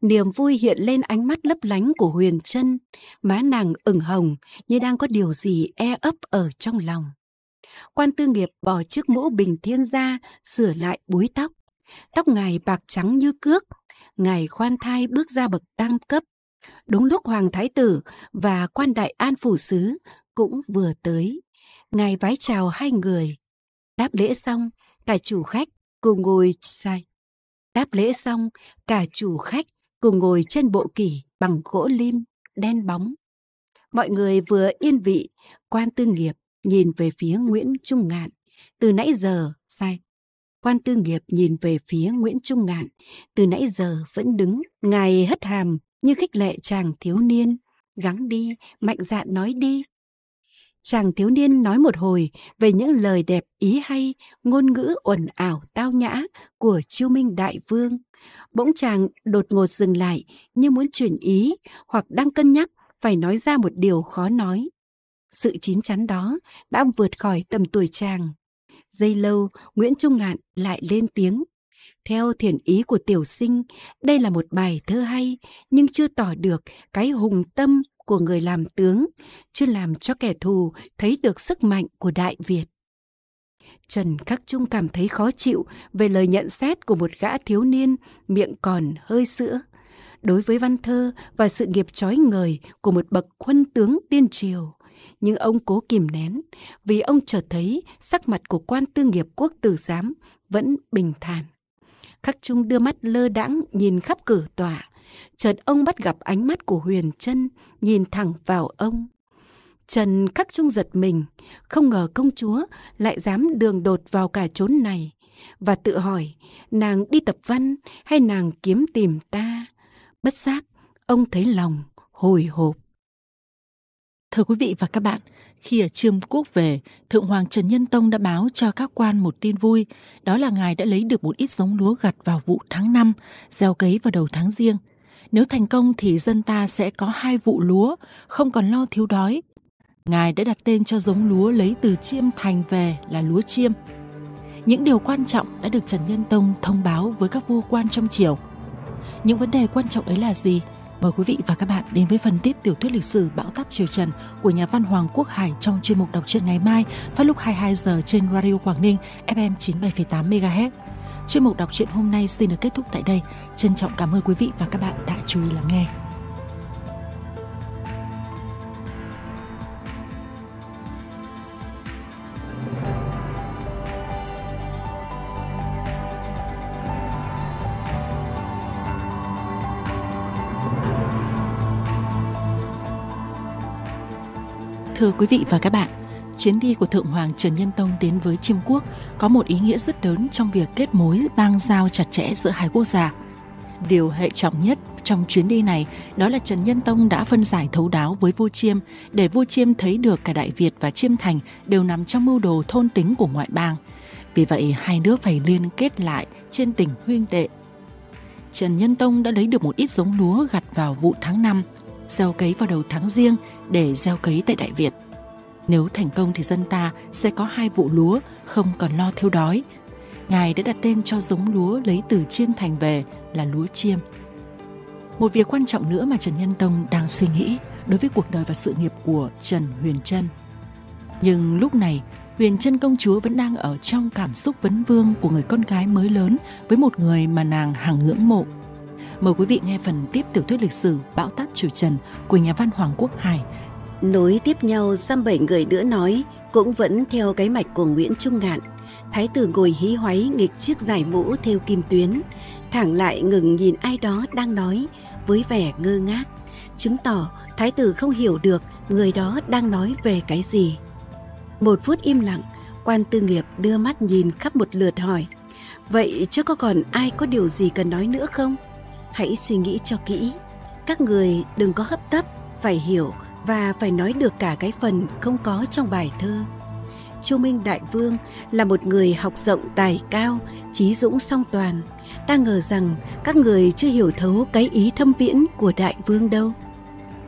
Niềm vui hiện lên ánh mắt lấp lánh của Huyền chân má nàng ửng hồng như đang có điều gì e ấp ở trong lòng. Quan tư nghiệp bỏ chiếc mũ bình thiên ra, sửa lại búi tóc. Tóc ngài bạc trắng như cước, ngài khoan thai bước ra bậc tam cấp. Đúng lúc Hoàng Thái Tử và quan đại an phủ sứ cũng vừa tới ngài vái chào hai người. Đáp lễ xong, cả chủ khách cùng ngồi sai. Đáp lễ xong, cả chủ khách cùng ngồi trên bộ kỷ bằng gỗ lim, đen bóng. Mọi người vừa yên vị, quan tư nghiệp nhìn về phía Nguyễn Trung Ngạn. Từ nãy giờ, sai. Quan tư nghiệp nhìn về phía Nguyễn Trung Ngạn, từ nãy giờ vẫn đứng, ngài hất hàm như khích lệ chàng thiếu niên. Gắng đi, mạnh dạn nói đi, chàng thiếu niên nói một hồi về những lời đẹp ý hay, ngôn ngữ uẩn ảo tao nhã của chiêu minh đại vương. Bỗng chàng đột ngột dừng lại như muốn chuyển ý hoặc đang cân nhắc phải nói ra một điều khó nói. Sự chín chắn đó đã vượt khỏi tầm tuổi chàng. Dây lâu, Nguyễn Trung Ngạn lại lên tiếng. Theo thiền ý của tiểu sinh, đây là một bài thơ hay, nhưng chưa tỏ được cái hùng tâm của người làm tướng, chứ làm cho kẻ thù thấy được sức mạnh của Đại Việt. Trần Khắc Trung cảm thấy khó chịu về lời nhận xét của một gã thiếu niên miệng còn hơi sữa. Đối với văn thơ và sự nghiệp trói ngời của một bậc quân tướng tiên triều, nhưng ông cố kìm nén vì ông chợt thấy sắc mặt của quan tư nghiệp quốc tử giám vẫn bình thản. Khắc Trung đưa mắt lơ đãng nhìn khắp cửa tòa, chợt ông bắt gặp ánh mắt của Huyền Trân nhìn thẳng vào ông. Trần khắc trung giật mình, không ngờ công chúa lại dám đường đột vào cả chốn này và tự hỏi nàng đi tập văn hay nàng kiếm tìm ta. Bất giác, ông thấy lòng hồi hộp. Thưa quý vị và các bạn, khi ở Trương Quốc về, Thượng Hoàng Trần Nhân Tông đã báo cho các quan một tin vui, đó là ngài đã lấy được một ít giống lúa gặt vào vụ tháng năm gieo cấy vào đầu tháng riêng. Nếu thành công thì dân ta sẽ có hai vụ lúa, không còn lo thiếu đói. Ngài đã đặt tên cho giống lúa lấy từ chiêm thành về là lúa chiêm. Những điều quan trọng đã được Trần Nhân Tông thông báo với các vua quan trong triều. Những vấn đề quan trọng ấy là gì? Mời quý vị và các bạn đến với phần tiếp tiểu thuyết lịch sử Bão táp Triều Trần của nhà văn Hoàng Quốc Hải trong chuyên mục đọc truyện ngày mai phát lúc 22 giờ trên Radio Quảng Ninh FM 97,8 MHz. Chuyên mục đọc truyện hôm nay xin được kết thúc tại đây. Trân trọng cảm ơn quý vị và các bạn đã chú ý lắng nghe. Thưa quý vị và các bạn, chuyến đi của Thượng Hoàng Trần Nhân Tông đến với Chiêm Quốc có một ý nghĩa rất lớn trong việc kết mối bang giao chặt chẽ giữa hai quốc gia. Điều hệ trọng nhất trong chuyến đi này đó là Trần Nhân Tông đã phân giải thấu đáo với vua Chiêm để vua Chiêm thấy được cả Đại Việt và Chiêm Thành đều nằm trong mưu đồ thôn tính của ngoại bang. Vì vậy hai nước phải liên kết lại trên tình huynh đệ. Trần Nhân Tông đã lấy được một ít giống lúa gặt vào vụ tháng 5, gieo cấy vào đầu tháng riêng để gieo cấy tại Đại Việt. Nếu thành công thì dân ta sẽ có hai vụ lúa, không còn lo thiếu đói. Ngài đã đặt tên cho giống lúa lấy từ chiêm thành về là lúa chiêm. Một việc quan trọng nữa mà Trần Nhân Tông đang suy nghĩ đối với cuộc đời và sự nghiệp của Trần Huyền Trân. Nhưng lúc này, Huyền Trân công chúa vẫn đang ở trong cảm xúc vấn vương của người con gái mới lớn với một người mà nàng hằng ngưỡng mộ. Mời quý vị nghe phần tiếp tiểu thuyết lịch sử Bão táp triều Trần của nhà văn Hoàng Quốc Hải Nối tiếp nhau dăm bảy người nữa nói, cũng vẫn theo cái mạch của Nguyễn Trung Ngạn. Thái tử ngồi hí hoáy nghịch chiếc giải mũ theo kim tuyến, thẳng lại ngừng nhìn ai đó đang nói với vẻ ngơ ngác, chứng tỏ thái tử không hiểu được người đó đang nói về cái gì. Một phút im lặng, quan tư nghiệp đưa mắt nhìn khắp một lượt hỏi, vậy chứ có còn ai có điều gì cần nói nữa không? Hãy suy nghĩ cho kỹ, các người đừng có hấp tấp, phải hiểu và phải nói được cả cái phần không có trong bài thơ. Chu Minh Đại Vương là một người học rộng tài cao, trí dũng song toàn. Ta ngờ rằng các người chưa hiểu thấu cái ý thâm viễn của Đại Vương đâu.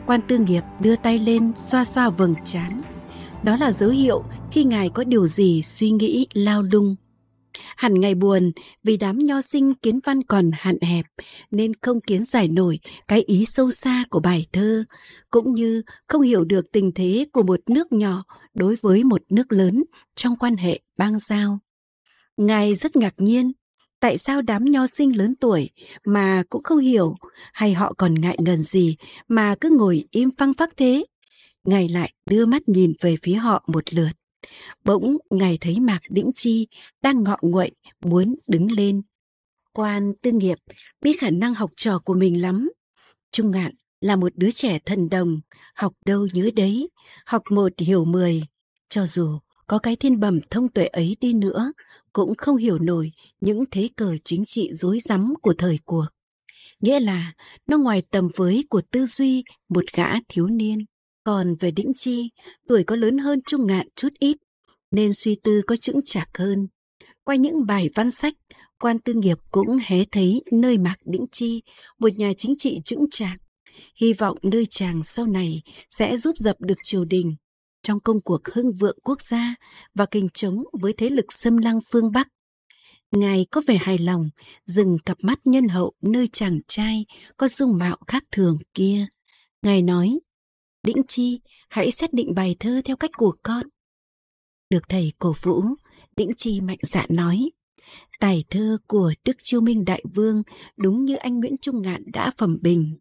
Quan Tư Nghiệp đưa tay lên xoa xoa vầng trán. Đó là dấu hiệu khi ngài có điều gì suy nghĩ lao lung. Hẳn ngày buồn vì đám nho sinh kiến văn còn hạn hẹp nên không kiến giải nổi cái ý sâu xa của bài thơ, cũng như không hiểu được tình thế của một nước nhỏ đối với một nước lớn trong quan hệ bang giao. Ngài rất ngạc nhiên tại sao đám nho sinh lớn tuổi mà cũng không hiểu hay họ còn ngại ngần gì mà cứ ngồi im phăng phắc thế. Ngài lại đưa mắt nhìn về phía họ một lượt Bỗng ngài thấy Mạc Đĩnh Chi đang ngọ nguậy muốn đứng lên. Quan tư nghiệp biết khả năng học trò của mình lắm. Trung Ngạn là một đứa trẻ thần đồng, học đâu nhớ đấy, học một hiểu mười. Cho dù có cái thiên bẩm thông tuệ ấy đi nữa, cũng không hiểu nổi những thế cờ chính trị rối rắm của thời cuộc. Nghĩa là nó ngoài tầm với của tư duy một gã thiếu niên. Còn về Đĩnh Chi, tuổi có lớn hơn Trung Ngạn chút ít, nên suy tư có chững chạc hơn. Qua những bài văn sách, quan tư nghiệp cũng hé thấy nơi Mạc Đĩnh Chi, một nhà chính trị chững chạc. Hy vọng nơi chàng sau này sẽ giúp dập được triều đình trong công cuộc hưng vượng quốc gia và kình chống với thế lực xâm lăng phương Bắc. Ngài có vẻ hài lòng, dừng cặp mắt nhân hậu nơi chàng trai có dung mạo khác thường kia. Ngài nói, Đĩnh Chi, hãy xét định bài thơ theo cách của con. Được thầy cổ vũ, Đĩnh Chi mạnh dạn nói. Tài thơ của Đức Chiêu Minh Đại Vương đúng như anh Nguyễn Trung Ngạn đã phẩm bình.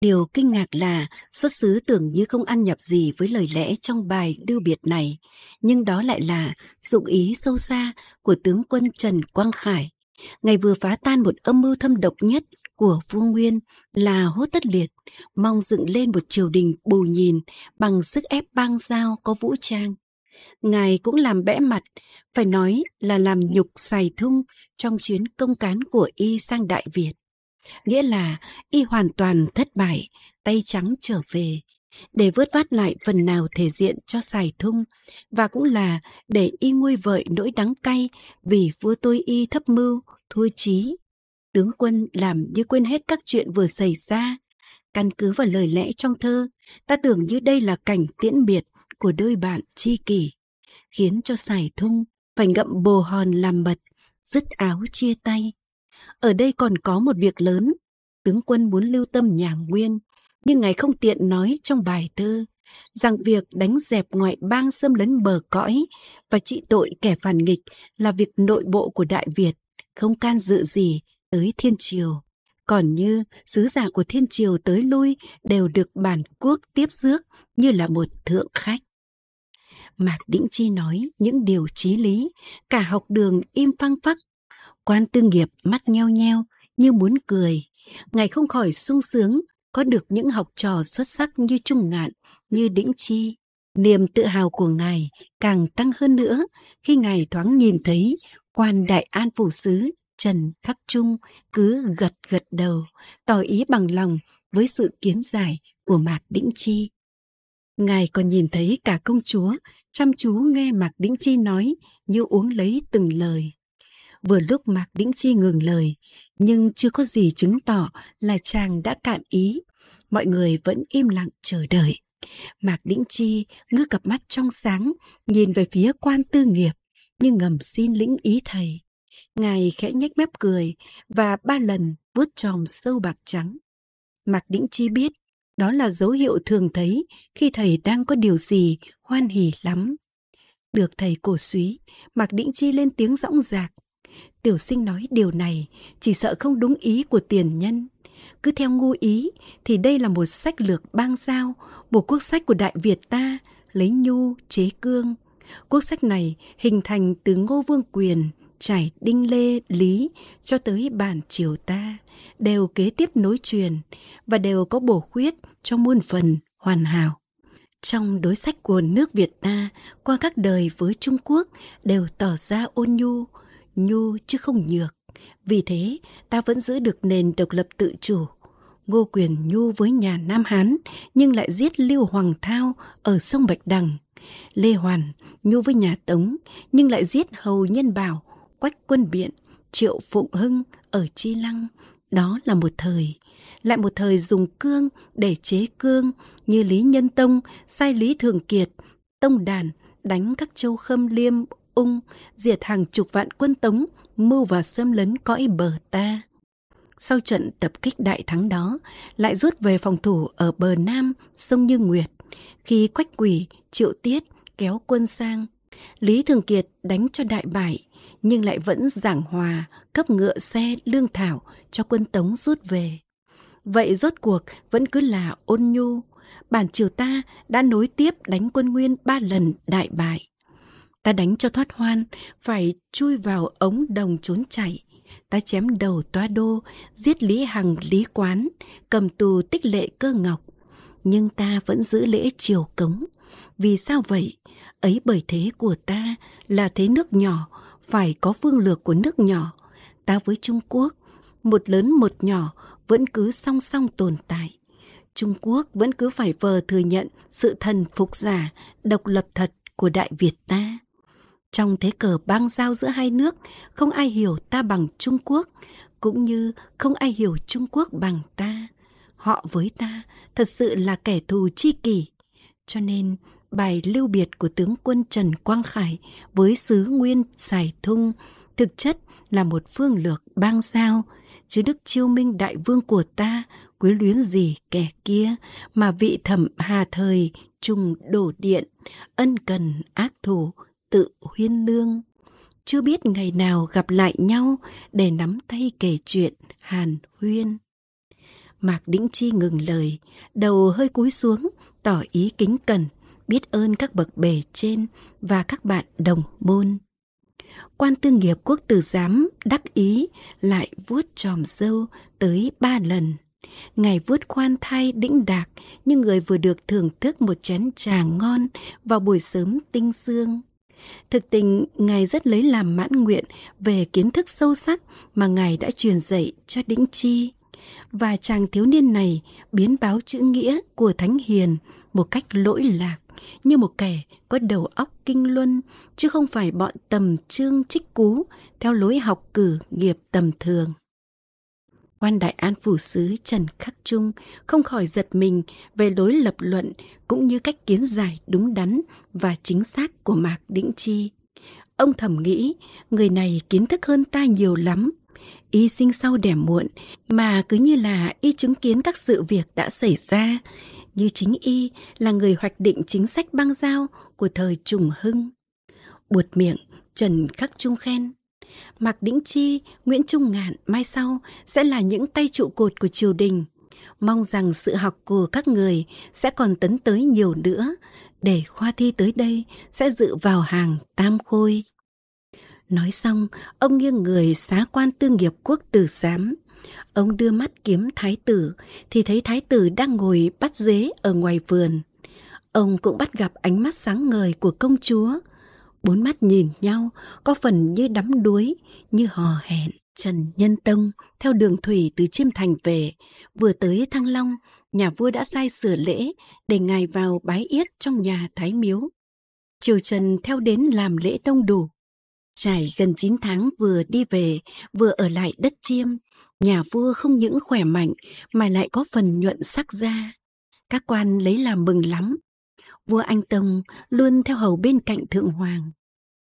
Điều kinh ngạc là xuất xứ tưởng như không ăn nhập gì với lời lẽ trong bài đưa biệt này, nhưng đó lại là dụng ý sâu xa của tướng quân Trần Quang Khải Ngài vừa phá tan một âm mưu thâm độc nhất của vua Nguyên là Hốt Tất Liệt, mong dựng lên một triều đình bù nhìn bằng sức ép bang giao có vũ trang. Ngài cũng làm bẽ mặt, phải nói là làm nhục xài thung trong chuyến công cán của y sang Đại Việt. Nghĩa là y hoàn toàn thất bại, tay trắng trở về để vớt vát lại phần nào thể diện cho xài thung và cũng là để y nguôi vợi nỗi đắng cay vì vua tôi y thấp mưu thua trí tướng quân làm như quên hết các chuyện vừa xảy ra căn cứ vào lời lẽ trong thơ ta tưởng như đây là cảnh tiễn biệt của đôi bạn tri kỷ khiến cho sài thung phải ngậm bồ hòn làm mật dứt áo chia tay ở đây còn có một việc lớn tướng quân muốn lưu tâm nhà nguyên nhưng ngài không tiện nói trong bài thơ rằng việc đánh dẹp ngoại bang xâm lấn bờ cõi và trị tội kẻ phản nghịch là việc nội bộ của Đại Việt, không can dự gì tới thiên triều. Còn như sứ giả của thiên triều tới lui đều được bản quốc tiếp rước như là một thượng khách. Mạc Đĩnh Chi nói những điều trí lý, cả học đường im phăng phắc. Quan tư nghiệp mắt nheo nheo như muốn cười. Ngài không khỏi sung sướng có được những học trò xuất sắc như Trung Ngạn, như Đĩnh Chi. Niềm tự hào của Ngài càng tăng hơn nữa khi Ngài thoáng nhìn thấy quan đại an phủ sứ Trần Khắc Trung cứ gật gật đầu, tỏ ý bằng lòng với sự kiến giải của Mạc Đĩnh Chi. Ngài còn nhìn thấy cả công chúa chăm chú nghe Mạc Đĩnh Chi nói như uống lấy từng lời. Vừa lúc Mạc Đĩnh Chi ngừng lời, nhưng chưa có gì chứng tỏ là chàng đã cạn ý. Mọi người vẫn im lặng chờ đợi. Mạc Đĩnh Chi ngước cặp mắt trong sáng, nhìn về phía quan tư nghiệp, nhưng ngầm xin lĩnh ý thầy. Ngài khẽ nhếch mép cười và ba lần vuốt tròm sâu bạc trắng. Mạc Đĩnh Chi biết đó là dấu hiệu thường thấy khi thầy đang có điều gì hoan hỉ lắm. Được thầy cổ suý, Mạc Đĩnh Chi lên tiếng rõng rạc, tiểu sinh nói điều này chỉ sợ không đúng ý của tiền nhân cứ theo ngu ý thì đây là một sách lược bang giao một quốc sách của đại việt ta lấy nhu chế cương quốc sách này hình thành từ ngô vương quyền trải đinh lê lý cho tới bản triều ta đều kế tiếp nối truyền và đều có bổ khuyết cho muôn phần hoàn hảo trong đối sách của nước Việt ta qua các đời với Trung Quốc đều tỏ ra ôn nhu, nhu chứ không nhược. Vì thế, ta vẫn giữ được nền độc lập tự chủ. Ngô Quyền nhu với nhà Nam Hán, nhưng lại giết Lưu Hoàng Thao ở sông Bạch Đằng. Lê Hoàn nhu với nhà Tống, nhưng lại giết Hầu Nhân Bảo, Quách Quân Biện, Triệu Phụng Hưng ở Chi Lăng. Đó là một thời. Lại một thời dùng cương để chế cương như Lý Nhân Tông, sai Lý Thường Kiệt, Tông Đàn, đánh các châu Khâm Liêm, ung diệt hàng chục vạn quân tống mưu vào xâm lấn cõi bờ ta sau trận tập kích đại thắng đó lại rút về phòng thủ ở bờ nam sông như nguyệt khi quách quỷ triệu tiết kéo quân sang lý thường kiệt đánh cho đại bại nhưng lại vẫn giảng hòa cấp ngựa xe lương thảo cho quân tống rút về vậy rốt cuộc vẫn cứ là ôn nhu bản triều ta đã nối tiếp đánh quân nguyên ba lần đại bại Ta đánh cho thoát hoan, phải chui vào ống đồng trốn chạy. Ta chém đầu toa đô, giết Lý Hằng Lý Quán, cầm tù tích lệ cơ ngọc. Nhưng ta vẫn giữ lễ triều cống. Vì sao vậy? Ấy bởi thế của ta là thế nước nhỏ, phải có phương lược của nước nhỏ. Ta với Trung Quốc, một lớn một nhỏ vẫn cứ song song tồn tại. Trung Quốc vẫn cứ phải vờ thừa nhận sự thần phục giả, độc lập thật của Đại Việt ta. Trong thế cờ bang giao giữa hai nước, không ai hiểu ta bằng Trung Quốc, cũng như không ai hiểu Trung Quốc bằng ta. Họ với ta thật sự là kẻ thù chi kỷ. Cho nên, bài lưu biệt của tướng quân Trần Quang Khải với sứ Nguyên Sài Thung thực chất là một phương lược bang giao, chứ Đức Chiêu Minh đại vương của ta quý luyến gì kẻ kia mà vị thẩm hà thời trùng đổ điện, ân cần ác thủ, tự huyên nương chưa biết ngày nào gặp lại nhau để nắm tay kể chuyện hàn huyên mạc đĩnh chi ngừng lời đầu hơi cúi xuống tỏ ý kính cẩn biết ơn các bậc bề trên và các bạn đồng môn quan tương nghiệp quốc tử giám đắc ý lại vuốt tròm dâu tới ba lần ngày vuốt khoan thai đĩnh đạc như người vừa được thưởng thức một chén trà ngon vào buổi sớm tinh sương Thực tình, Ngài rất lấy làm mãn nguyện về kiến thức sâu sắc mà Ngài đã truyền dạy cho Đĩnh Chi. Và chàng thiếu niên này biến báo chữ nghĩa của Thánh Hiền một cách lỗi lạc, như một kẻ có đầu óc kinh luân, chứ không phải bọn tầm trương trích cú theo lối học cử nghiệp tầm thường quan đại an phủ sứ Trần Khắc Trung không khỏi giật mình về lối lập luận cũng như cách kiến giải đúng đắn và chính xác của Mạc Đĩnh Chi. Ông thầm nghĩ, người này kiến thức hơn ta nhiều lắm. Y sinh sau đẻ muộn, mà cứ như là y chứng kiến các sự việc đã xảy ra, như chính y là người hoạch định chính sách băng giao của thời trùng hưng. Buột miệng, Trần Khắc Trung khen. Mạc Đĩnh Chi, Nguyễn Trung Ngạn mai sau sẽ là những tay trụ cột của triều đình. Mong rằng sự học của các người sẽ còn tấn tới nhiều nữa, để khoa thi tới đây sẽ dự vào hàng tam khôi. Nói xong, ông nghiêng người xá quan tư nghiệp quốc tử giám. Ông đưa mắt kiếm thái tử, thì thấy thái tử đang ngồi bắt dế ở ngoài vườn. Ông cũng bắt gặp ánh mắt sáng ngời của công chúa, bốn mắt nhìn nhau có phần như đắm đuối như hò hẹn trần nhân tông theo đường thủy từ chiêm thành về vừa tới thăng long nhà vua đã sai sửa lễ để ngài vào bái yết trong nhà thái miếu triều trần theo đến làm lễ đông đủ trải gần 9 tháng vừa đi về vừa ở lại đất chiêm nhà vua không những khỏe mạnh mà lại có phần nhuận sắc da các quan lấy làm mừng lắm Vua Anh Tông luôn theo hầu bên cạnh Thượng Hoàng.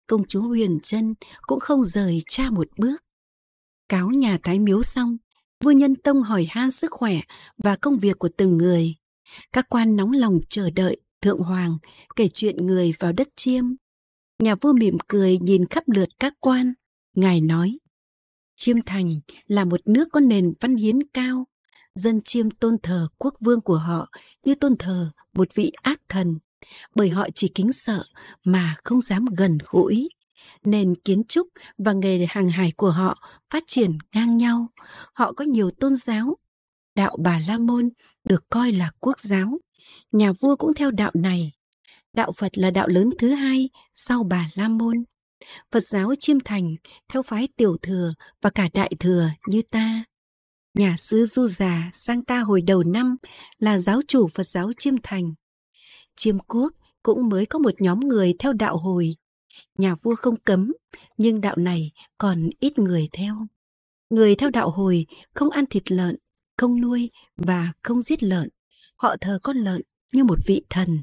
Công chúa Huyền Trân cũng không rời cha một bước. Cáo nhà Thái Miếu xong, vua Nhân Tông hỏi han sức khỏe và công việc của từng người. Các quan nóng lòng chờ đợi Thượng Hoàng kể chuyện người vào đất chiêm. Nhà vua mỉm cười nhìn khắp lượt các quan. Ngài nói, Chiêm Thành là một nước có nền văn hiến cao. Dân chiêm tôn thờ quốc vương của họ như tôn thờ một vị ác thần bởi họ chỉ kính sợ mà không dám gần gũi nền kiến trúc và nghề hàng hải của họ phát triển ngang nhau họ có nhiều tôn giáo đạo bà la môn được coi là quốc giáo nhà vua cũng theo đạo này đạo phật là đạo lớn thứ hai sau bà la môn phật giáo chiêm thành theo phái tiểu thừa và cả đại thừa như ta nhà sư du già sang ta hồi đầu năm là giáo chủ phật giáo chiêm thành chiêm quốc cũng mới có một nhóm người theo đạo hồi. Nhà vua không cấm, nhưng đạo này còn ít người theo. Người theo đạo hồi không ăn thịt lợn, không nuôi và không giết lợn. Họ thờ con lợn như một vị thần.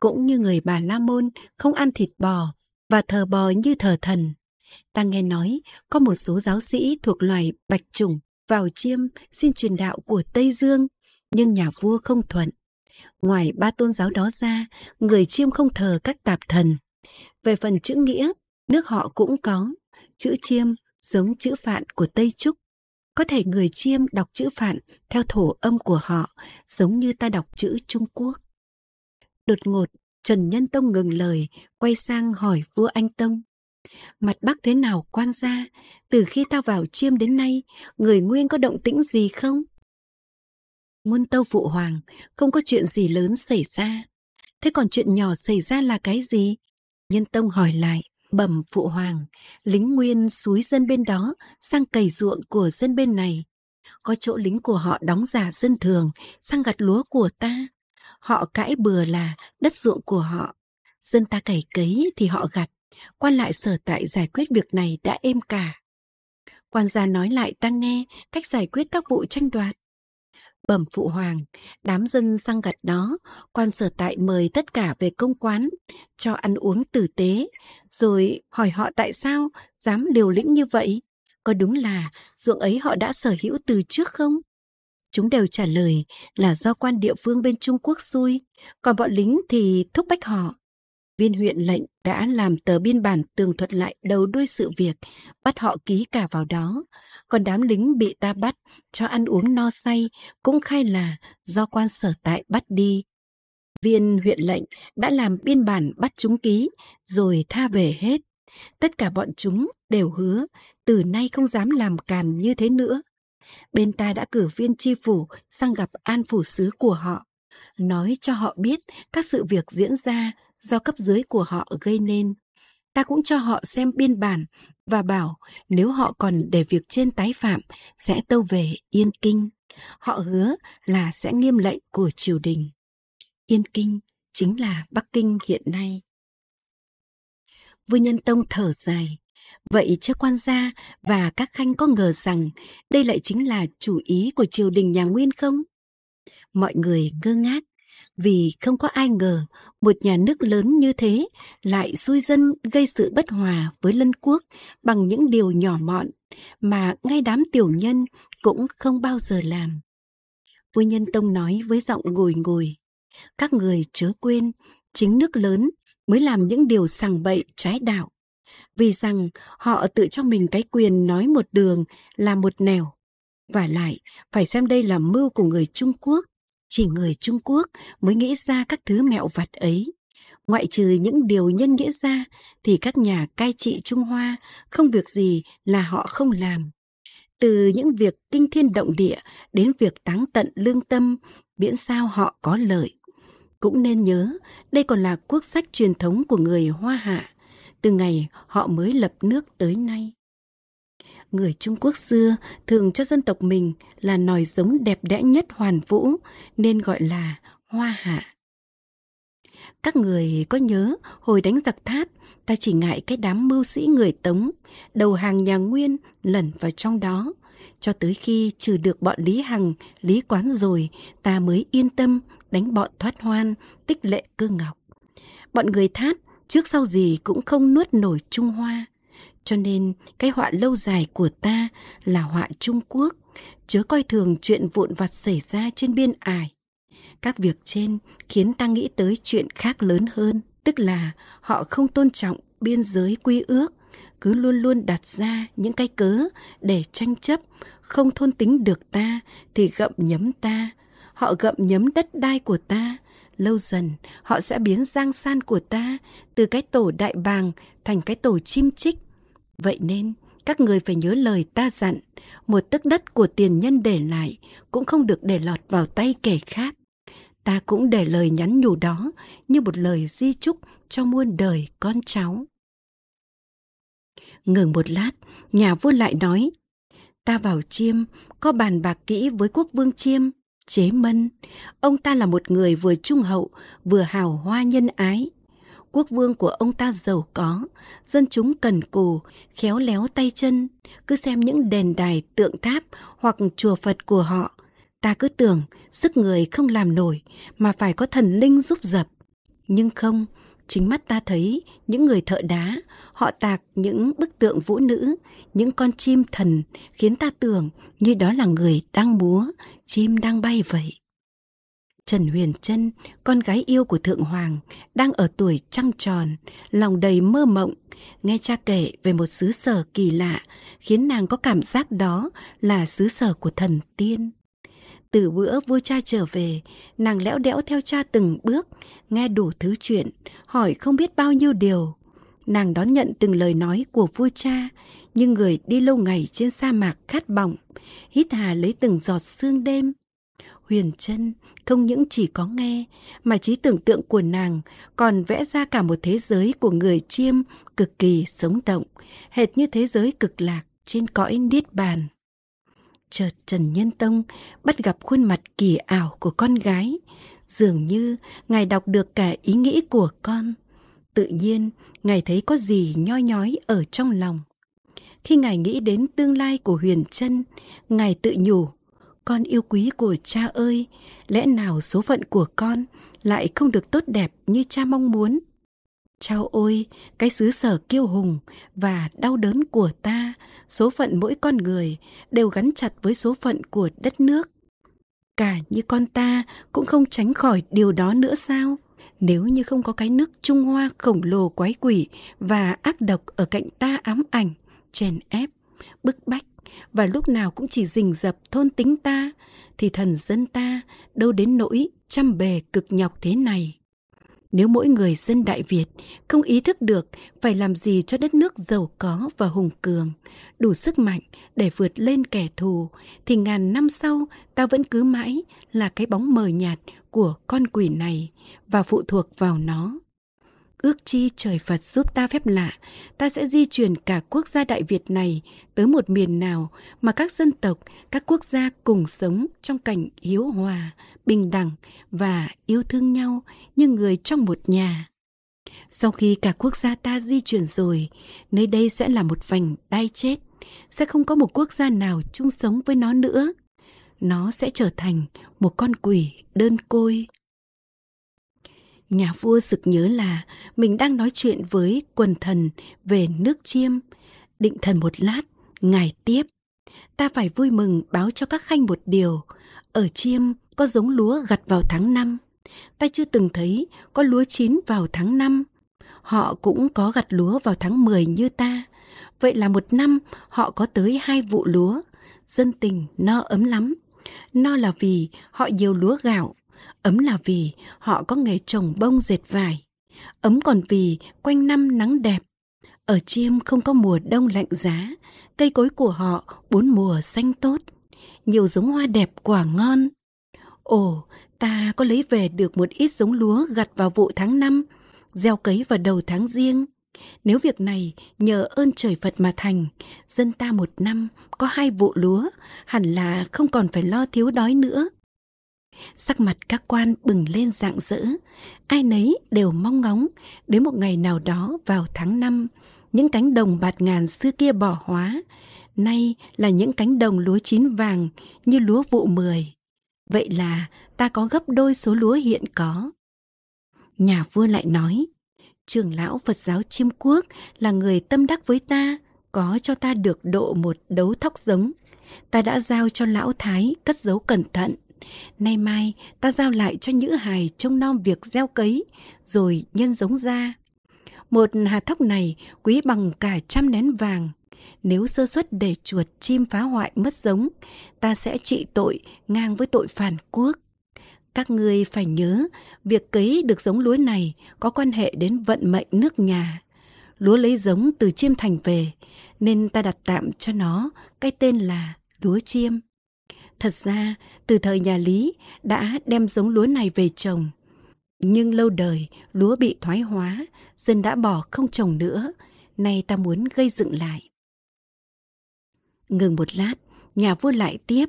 Cũng như người bà La Môn không ăn thịt bò và thờ bò như thờ thần. Ta nghe nói có một số giáo sĩ thuộc loài bạch trùng vào chiêm xin truyền đạo của Tây Dương, nhưng nhà vua không thuận. Ngoài ba tôn giáo đó ra, người chiêm không thờ các tạp thần. Về phần chữ nghĩa, nước họ cũng có. Chữ chiêm giống chữ phạn của Tây Trúc. Có thể người chiêm đọc chữ phạn theo thổ âm của họ, giống như ta đọc chữ Trung Quốc. Đột ngột, Trần Nhân Tông ngừng lời, quay sang hỏi vua Anh Tông. Mặt Bắc thế nào quan gia? Từ khi ta vào chiêm đến nay, người Nguyên có động tĩnh gì không? Muôn tâu phụ hoàng, không có chuyện gì lớn xảy ra. Thế còn chuyện nhỏ xảy ra là cái gì? Nhân tông hỏi lại, bẩm phụ hoàng, lính nguyên suối dân bên đó sang cày ruộng của dân bên này. Có chỗ lính của họ đóng giả dân thường sang gặt lúa của ta. Họ cãi bừa là đất ruộng của họ. Dân ta cày cấy thì họ gặt. Quan lại sở tại giải quyết việc này đã êm cả. Quan gia nói lại ta nghe cách giải quyết các vụ tranh đoạt bẩm phụ hoàng đám dân sang gặt đó quan sở tại mời tất cả về công quán cho ăn uống tử tế rồi hỏi họ tại sao dám liều lĩnh như vậy có đúng là ruộng ấy họ đã sở hữu từ trước không chúng đều trả lời là do quan địa phương bên trung quốc xui còn bọn lính thì thúc bách họ viên huyện lệnh đã làm tờ biên bản tường thuật lại đầu đuôi sự việc bắt họ ký cả vào đó còn đám lính bị ta bắt cho ăn uống no say cũng khai là do quan sở tại bắt đi. Viên huyện lệnh đã làm biên bản bắt chúng ký rồi tha về hết. Tất cả bọn chúng đều hứa từ nay không dám làm càn như thế nữa. Bên ta đã cử viên tri phủ sang gặp an phủ sứ của họ, nói cho họ biết các sự việc diễn ra do cấp dưới của họ gây nên ta cũng cho họ xem biên bản và bảo nếu họ còn để việc trên tái phạm sẽ tâu về Yên Kinh. Họ hứa là sẽ nghiêm lệnh của triều đình. Yên Kinh chính là Bắc Kinh hiện nay. Vua Nhân Tông thở dài, Vậy cho quan gia và các khanh có ngờ rằng đây lại chính là chủ ý của triều đình nhà Nguyên không? Mọi người ngơ ngác vì không có ai ngờ một nhà nước lớn như thế lại xui dân gây sự bất hòa với lân quốc bằng những điều nhỏ mọn mà ngay đám tiểu nhân cũng không bao giờ làm. Vua Nhân Tông nói với giọng ngồi ngồi, các người chớ quên, chính nước lớn mới làm những điều sằng bậy trái đạo. Vì rằng họ tự cho mình cái quyền nói một đường là một nẻo. Và lại, phải xem đây là mưu của người Trung Quốc chỉ người Trung Quốc mới nghĩ ra các thứ mẹo vặt ấy. Ngoại trừ những điều nhân nghĩa ra thì các nhà cai trị Trung Hoa không việc gì là họ không làm. Từ những việc kinh thiên động địa đến việc táng tận lương tâm, miễn sao họ có lợi. Cũng nên nhớ, đây còn là quốc sách truyền thống của người Hoa Hạ, từ ngày họ mới lập nước tới nay người Trung Quốc xưa thường cho dân tộc mình là nòi giống đẹp đẽ nhất hoàn vũ nên gọi là hoa hạ. Các người có nhớ hồi đánh giặc thát, ta chỉ ngại cái đám mưu sĩ người Tống, đầu hàng nhà Nguyên lẩn vào trong đó. Cho tới khi trừ được bọn Lý Hằng, Lý Quán rồi, ta mới yên tâm đánh bọn thoát hoan, tích lệ cơ ngọc. Bọn người thát trước sau gì cũng không nuốt nổi Trung Hoa – cho nên, cái họa lâu dài của ta là họa Trung Quốc, chớ coi thường chuyện vụn vặt xảy ra trên biên ải. Các việc trên khiến ta nghĩ tới chuyện khác lớn hơn, tức là họ không tôn trọng biên giới quy ước, cứ luôn luôn đặt ra những cái cớ để tranh chấp, không thôn tính được ta thì gậm nhấm ta, họ gậm nhấm đất đai của ta, lâu dần họ sẽ biến giang san của ta từ cái tổ đại bàng thành cái tổ chim chích Vậy nên, các người phải nhớ lời ta dặn, một tấc đất của tiền nhân để lại cũng không được để lọt vào tay kẻ khác. Ta cũng để lời nhắn nhủ đó như một lời di chúc cho muôn đời con cháu. Ngừng một lát, nhà vua lại nói, ta vào chiêm, có bàn bạc kỹ với quốc vương chiêm, chế mân. Ông ta là một người vừa trung hậu, vừa hào hoa nhân ái quốc vương của ông ta giàu có, dân chúng cần cù, khéo léo tay chân, cứ xem những đền đài tượng tháp hoặc chùa Phật của họ. Ta cứ tưởng sức người không làm nổi mà phải có thần linh giúp dập. Nhưng không, chính mắt ta thấy những người thợ đá, họ tạc những bức tượng vũ nữ, những con chim thần khiến ta tưởng như đó là người đang múa, chim đang bay vậy. Trần Huyền Trân, con gái yêu của Thượng Hoàng, đang ở tuổi trăng tròn, lòng đầy mơ mộng, nghe cha kể về một xứ sở kỳ lạ, khiến nàng có cảm giác đó là xứ sở của thần tiên. Từ bữa vua cha trở về, nàng lẽo đẽo theo cha từng bước, nghe đủ thứ chuyện, hỏi không biết bao nhiêu điều. Nàng đón nhận từng lời nói của vua cha, như người đi lâu ngày trên sa mạc khát bỏng, hít hà lấy từng giọt sương đêm. Huyền chân không những chỉ có nghe mà trí tưởng tượng của nàng còn vẽ ra cả một thế giới của người chiêm cực kỳ sống động, hệt như thế giới cực lạc trên cõi niết bàn. Chợt Trần Nhân Tông bắt gặp khuôn mặt kỳ ảo của con gái, dường như ngài đọc được cả ý nghĩ của con. Tự nhiên, ngài thấy có gì nhoi nhói ở trong lòng. Khi ngài nghĩ đến tương lai của Huyền Trân, ngài tự nhủ con yêu quý của cha ơi lẽ nào số phận của con lại không được tốt đẹp như cha mong muốn Chao ôi, cái xứ sở kiêu hùng và đau đớn của ta, số phận mỗi con người đều gắn chặt với số phận của đất nước. Cả như con ta cũng không tránh khỏi điều đó nữa sao? Nếu như không có cái nước Trung Hoa khổng lồ quái quỷ và ác độc ở cạnh ta ám ảnh, chèn ép, bức bách, và lúc nào cũng chỉ rình rập thôn tính ta thì thần dân ta đâu đến nỗi chăm bề cực nhọc thế này nếu mỗi người dân đại việt không ý thức được phải làm gì cho đất nước giàu có và hùng cường đủ sức mạnh để vượt lên kẻ thù thì ngàn năm sau ta vẫn cứ mãi là cái bóng mờ nhạt của con quỷ này và phụ thuộc vào nó ước chi trời Phật giúp ta phép lạ, ta sẽ di chuyển cả quốc gia Đại Việt này tới một miền nào mà các dân tộc, các quốc gia cùng sống trong cảnh hiếu hòa, bình đẳng và yêu thương nhau như người trong một nhà. Sau khi cả quốc gia ta di chuyển rồi, nơi đây sẽ là một vành đai chết, sẽ không có một quốc gia nào chung sống với nó nữa. Nó sẽ trở thành một con quỷ đơn côi nhà vua sực nhớ là mình đang nói chuyện với quần thần về nước chiêm định thần một lát ngài tiếp ta phải vui mừng báo cho các khanh một điều ở chiêm có giống lúa gặt vào tháng năm ta chưa từng thấy có lúa chín vào tháng năm họ cũng có gặt lúa vào tháng mười như ta vậy là một năm họ có tới hai vụ lúa dân tình no ấm lắm no là vì họ nhiều lúa gạo Ấm là vì họ có nghề trồng bông dệt vải. Ấm còn vì quanh năm nắng đẹp. Ở chiêm không có mùa đông lạnh giá, cây cối của họ bốn mùa xanh tốt, nhiều giống hoa đẹp quả ngon. Ồ, ta có lấy về được một ít giống lúa gặt vào vụ tháng năm, gieo cấy vào đầu tháng riêng. Nếu việc này nhờ ơn trời Phật mà thành, dân ta một năm có hai vụ lúa, hẳn là không còn phải lo thiếu đói nữa sắc mặt các quan bừng lên rạng rỡ. Ai nấy đều mong ngóng, đến một ngày nào đó vào tháng năm, những cánh đồng bạt ngàn xưa kia bỏ hóa, nay là những cánh đồng lúa chín vàng như lúa vụ mười. Vậy là ta có gấp đôi số lúa hiện có. Nhà vua lại nói, trường lão Phật giáo Chiêm Quốc là người tâm đắc với ta, có cho ta được độ một đấu thóc giống. Ta đã giao cho lão Thái cất giấu cẩn thận. Nay mai ta giao lại cho những hài trông nom việc gieo cấy, rồi nhân giống ra. Một hạt thóc này quý bằng cả trăm nén vàng. Nếu sơ suất để chuột chim phá hoại mất giống, ta sẽ trị tội ngang với tội phản quốc. Các ngươi phải nhớ, việc cấy được giống lúa này có quan hệ đến vận mệnh nước nhà. Lúa lấy giống từ chiêm thành về, nên ta đặt tạm cho nó cái tên là lúa chiêm. Thật ra, từ thời nhà Lý đã đem giống lúa này về trồng. Nhưng lâu đời, lúa bị thoái hóa, dân đã bỏ không trồng nữa. Nay ta muốn gây dựng lại. Ngừng một lát, nhà vua lại tiếp.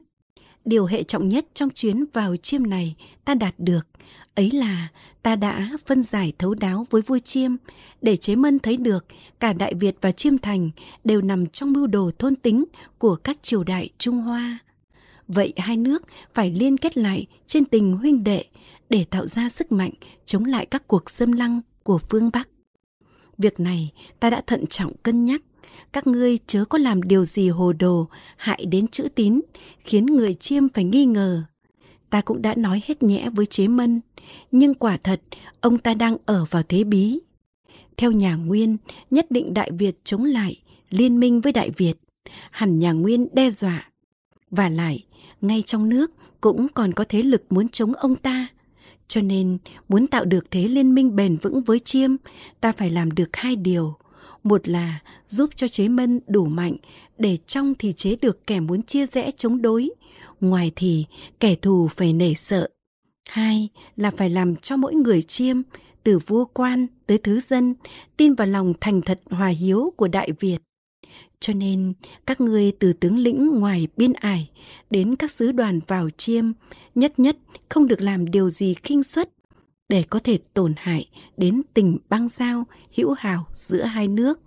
Điều hệ trọng nhất trong chuyến vào chiêm này ta đạt được, ấy là ta đã phân giải thấu đáo với vua chiêm, để chế mân thấy được cả Đại Việt và Chiêm Thành đều nằm trong mưu đồ thôn tính của các triều đại Trung Hoa Vậy hai nước phải liên kết lại trên tình huynh đệ để tạo ra sức mạnh chống lại các cuộc xâm lăng của phương Bắc. Việc này ta đã thận trọng cân nhắc. Các ngươi chớ có làm điều gì hồ đồ, hại đến chữ tín, khiến người chiêm phải nghi ngờ. Ta cũng đã nói hết nhẽ với chế mân, nhưng quả thật ông ta đang ở vào thế bí. Theo nhà Nguyên, nhất định Đại Việt chống lại, liên minh với Đại Việt. Hẳn nhà Nguyên đe dọa. Và lại, ngay trong nước cũng còn có thế lực muốn chống ông ta cho nên muốn tạo được thế liên minh bền vững với chiêm ta phải làm được hai điều một là giúp cho chế mân đủ mạnh để trong thì chế được kẻ muốn chia rẽ chống đối ngoài thì kẻ thù phải nể sợ hai là phải làm cho mỗi người chiêm từ vua quan tới thứ dân tin vào lòng thành thật hòa hiếu của đại việt cho nên, các ngươi từ tướng lĩnh ngoài biên ải đến các sứ đoàn vào chiêm, nhất nhất không được làm điều gì khinh suất để có thể tổn hại đến tình băng giao hữu hào giữa hai nước.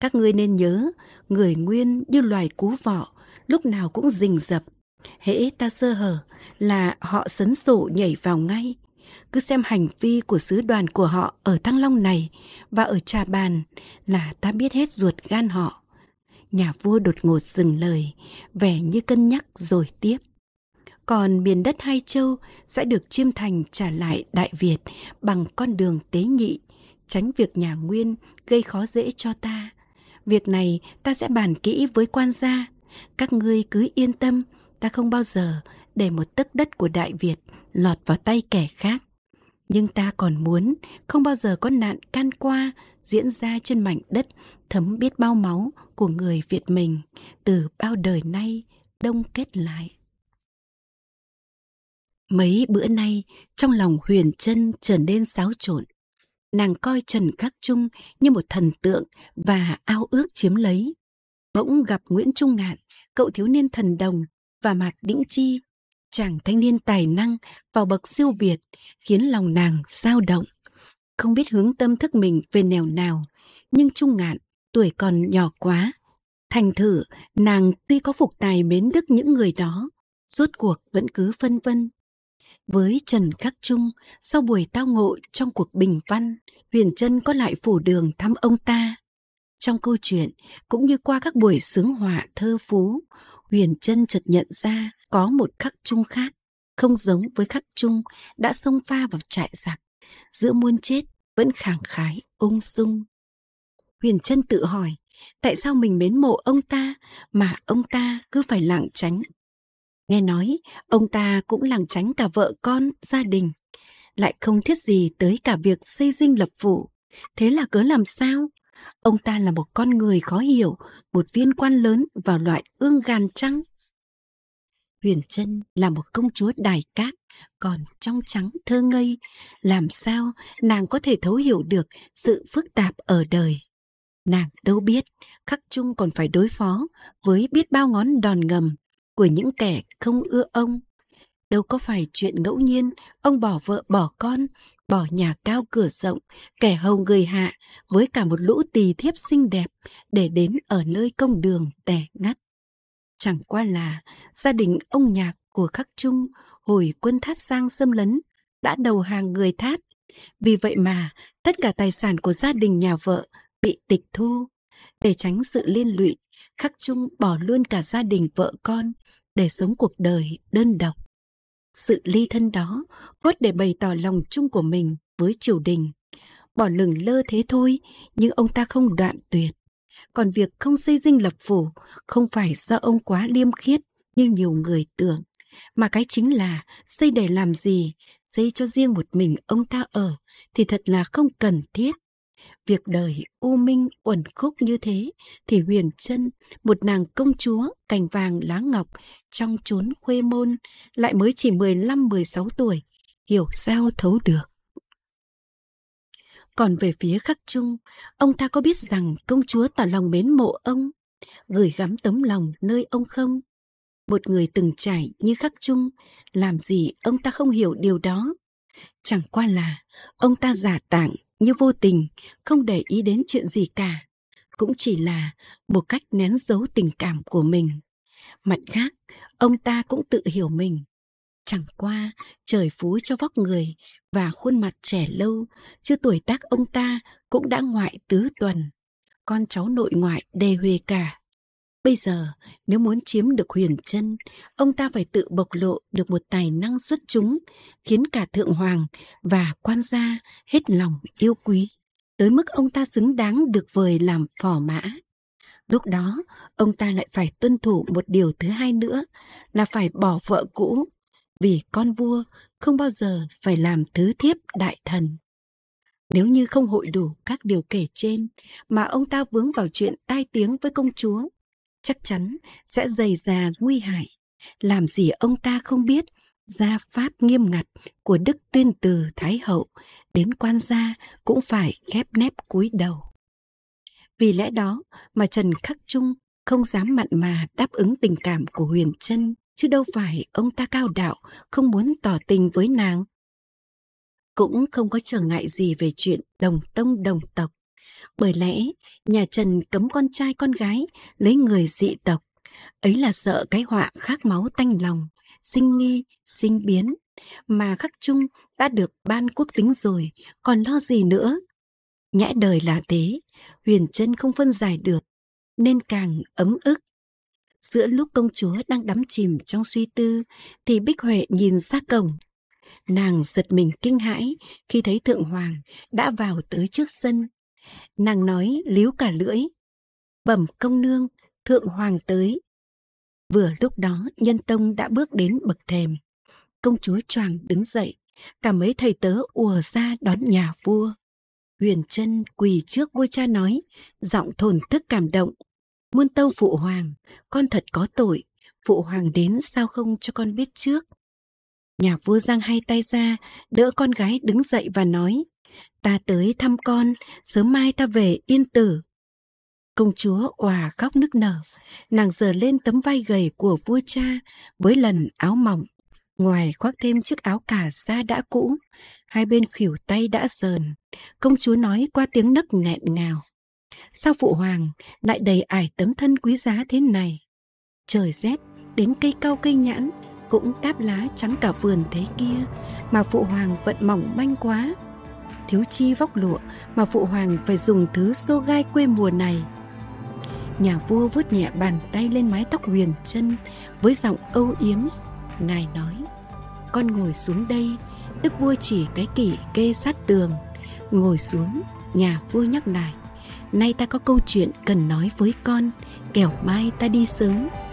Các ngươi nên nhớ, người nguyên như loài cú vọ, lúc nào cũng rình rập. Hễ ta sơ hở là họ sấn sổ nhảy vào ngay. Cứ xem hành vi của sứ đoàn của họ ở Thăng Long này và ở Trà Bàn là ta biết hết ruột gan họ nhà vua đột ngột dừng lời, vẻ như cân nhắc rồi tiếp. Còn miền đất Hai Châu sẽ được chiêm thành trả lại Đại Việt bằng con đường tế nhị, tránh việc nhà Nguyên gây khó dễ cho ta. Việc này ta sẽ bàn kỹ với quan gia. Các ngươi cứ yên tâm, ta không bao giờ để một tấc đất của Đại Việt lọt vào tay kẻ khác. Nhưng ta còn muốn không bao giờ có nạn can qua diễn ra trên mảnh đất thấm biết bao máu của người Việt mình từ bao đời nay đông kết lại. Mấy bữa nay, trong lòng Huyền Trân trở nên xáo trộn. Nàng coi Trần Khắc Trung như một thần tượng và ao ước chiếm lấy. Bỗng gặp Nguyễn Trung Ngạn, cậu thiếu niên thần đồng và Mạc Đĩnh Chi, chàng thanh niên tài năng vào bậc siêu việt, khiến lòng nàng dao động không biết hướng tâm thức mình về nẻo nào, nhưng trung ngạn, tuổi còn nhỏ quá. Thành thử, nàng tuy có phục tài mến đức những người đó, rốt cuộc vẫn cứ phân vân. Với Trần Khắc Trung, sau buổi tao ngộ trong cuộc bình văn, Huyền Trân có lại phủ đường thăm ông ta. Trong câu chuyện, cũng như qua các buổi sướng họa thơ phú, Huyền Trân chợt nhận ra có một khắc trung khác, không giống với khắc trung đã xông pha vào trại giặc. Giữa muôn chết vẫn khẳng khái, ung dung. Huyền Trân tự hỏi, tại sao mình mến mộ ông ta mà ông ta cứ phải lảng tránh? Nghe nói, ông ta cũng lảng tránh cả vợ con, gia đình, lại không thiết gì tới cả việc xây dinh lập phủ. Thế là cớ làm sao? Ông ta là một con người khó hiểu, một viên quan lớn vào loại ương gàn trăng. Huyền Trân là một công chúa đài cát, còn trong trắng thơ ngây, làm sao nàng có thể thấu hiểu được sự phức tạp ở đời. Nàng đâu biết, khắc chung còn phải đối phó với biết bao ngón đòn ngầm của những kẻ không ưa ông. Đâu có phải chuyện ngẫu nhiên, ông bỏ vợ bỏ con, bỏ nhà cao cửa rộng, kẻ hầu người hạ với cả một lũ tỳ thiếp xinh đẹp để đến ở nơi công đường tẻ ngắt. Chẳng qua là gia đình ông nhạc của Khắc Trung hồi quân Thát Giang xâm lấn đã đầu hàng người Thát. Vì vậy mà tất cả tài sản của gia đình nhà vợ bị tịch thu. Để tránh sự liên lụy, Khắc Trung bỏ luôn cả gia đình vợ con để sống cuộc đời đơn độc. Sự ly thân đó cốt để bày tỏ lòng chung của mình với triều đình. Bỏ lửng lơ thế thôi, nhưng ông ta không đoạn tuyệt còn việc không xây dinh lập phủ không phải do ông quá liêm khiết như nhiều người tưởng, mà cái chính là xây để làm gì, xây cho riêng một mình ông ta ở thì thật là không cần thiết. Việc đời u minh uẩn khúc như thế thì Huyền chân một nàng công chúa cành vàng lá ngọc trong chốn khuê môn, lại mới chỉ 15-16 tuổi, hiểu sao thấu được. Còn về phía khắc trung, ông ta có biết rằng công chúa tỏ lòng mến mộ ông, gửi gắm tấm lòng nơi ông không? Một người từng trải như khắc trung, làm gì ông ta không hiểu điều đó? Chẳng qua là ông ta giả tạng như vô tình, không để ý đến chuyện gì cả. Cũng chỉ là một cách nén giấu tình cảm của mình. Mặt khác, ông ta cũng tự hiểu mình. Chẳng qua, trời phú cho vóc người và khuôn mặt trẻ lâu, chứ tuổi tác ông ta cũng đã ngoại tứ tuần. Con cháu nội ngoại đề huề cả. Bây giờ, nếu muốn chiếm được huyền chân, ông ta phải tự bộc lộ được một tài năng xuất chúng, khiến cả thượng hoàng và quan gia hết lòng yêu quý, tới mức ông ta xứng đáng được vời làm phò mã. Lúc đó, ông ta lại phải tuân thủ một điều thứ hai nữa là phải bỏ vợ cũ, vì con vua không bao giờ phải làm thứ thiếp đại thần. Nếu như không hội đủ các điều kể trên mà ông ta vướng vào chuyện tai tiếng với công chúa, chắc chắn sẽ dày già nguy hại. Làm gì ông ta không biết gia pháp nghiêm ngặt của đức tuyên từ thái hậu đến quan gia cũng phải khép nép cúi đầu vì lẽ đó mà trần khắc trung không dám mặn mà đáp ứng tình cảm của huyền trân chứ đâu phải ông ta cao đạo, không muốn tỏ tình với nàng. Cũng không có trở ngại gì về chuyện đồng tông đồng tộc. Bởi lẽ, nhà Trần cấm con trai con gái lấy người dị tộc. Ấy là sợ cái họa khác máu tanh lòng, sinh nghi, sinh biến. Mà khắc chung đã được ban quốc tính rồi, còn lo gì nữa. Nhã đời là thế, huyền chân không phân giải được, nên càng ấm ức Giữa lúc công chúa đang đắm chìm trong suy tư, thì Bích Huệ nhìn ra cổng. Nàng giật mình kinh hãi khi thấy Thượng Hoàng đã vào tới trước sân. Nàng nói líu cả lưỡi. Bẩm công nương, Thượng Hoàng tới. Vừa lúc đó, Nhân Tông đã bước đến bậc thềm. Công chúa choàng đứng dậy, cả mấy thầy tớ ùa ra đón nhà vua. Huyền chân quỳ trước vua cha nói, giọng thổn thức cảm động. Muôn tâu phụ hoàng, con thật có tội, phụ hoàng đến sao không cho con biết trước. Nhà vua giang hai tay ra, đỡ con gái đứng dậy và nói, ta tới thăm con, sớm mai ta về yên tử. Công chúa òa khóc nức nở, nàng dờ lên tấm vai gầy của vua cha với lần áo mỏng, ngoài khoác thêm chiếc áo cà sa đã cũ, hai bên khỉu tay đã sờn. Công chúa nói qua tiếng nấc nghẹn ngào sao phụ hoàng lại đầy ải tấm thân quý giá thế này trời rét đến cây cao cây nhãn cũng táp lá trắng cả vườn thế kia mà phụ hoàng vẫn mỏng manh quá thiếu chi vóc lụa mà phụ hoàng phải dùng thứ xô gai quê mùa này nhà vua vuốt nhẹ bàn tay lên mái tóc huyền chân với giọng âu yếm ngài nói con ngồi xuống đây đức vua chỉ cái kỷ kê sát tường ngồi xuống nhà vua nhắc lại nay ta có câu chuyện cần nói với con kẻo mai ta đi sớm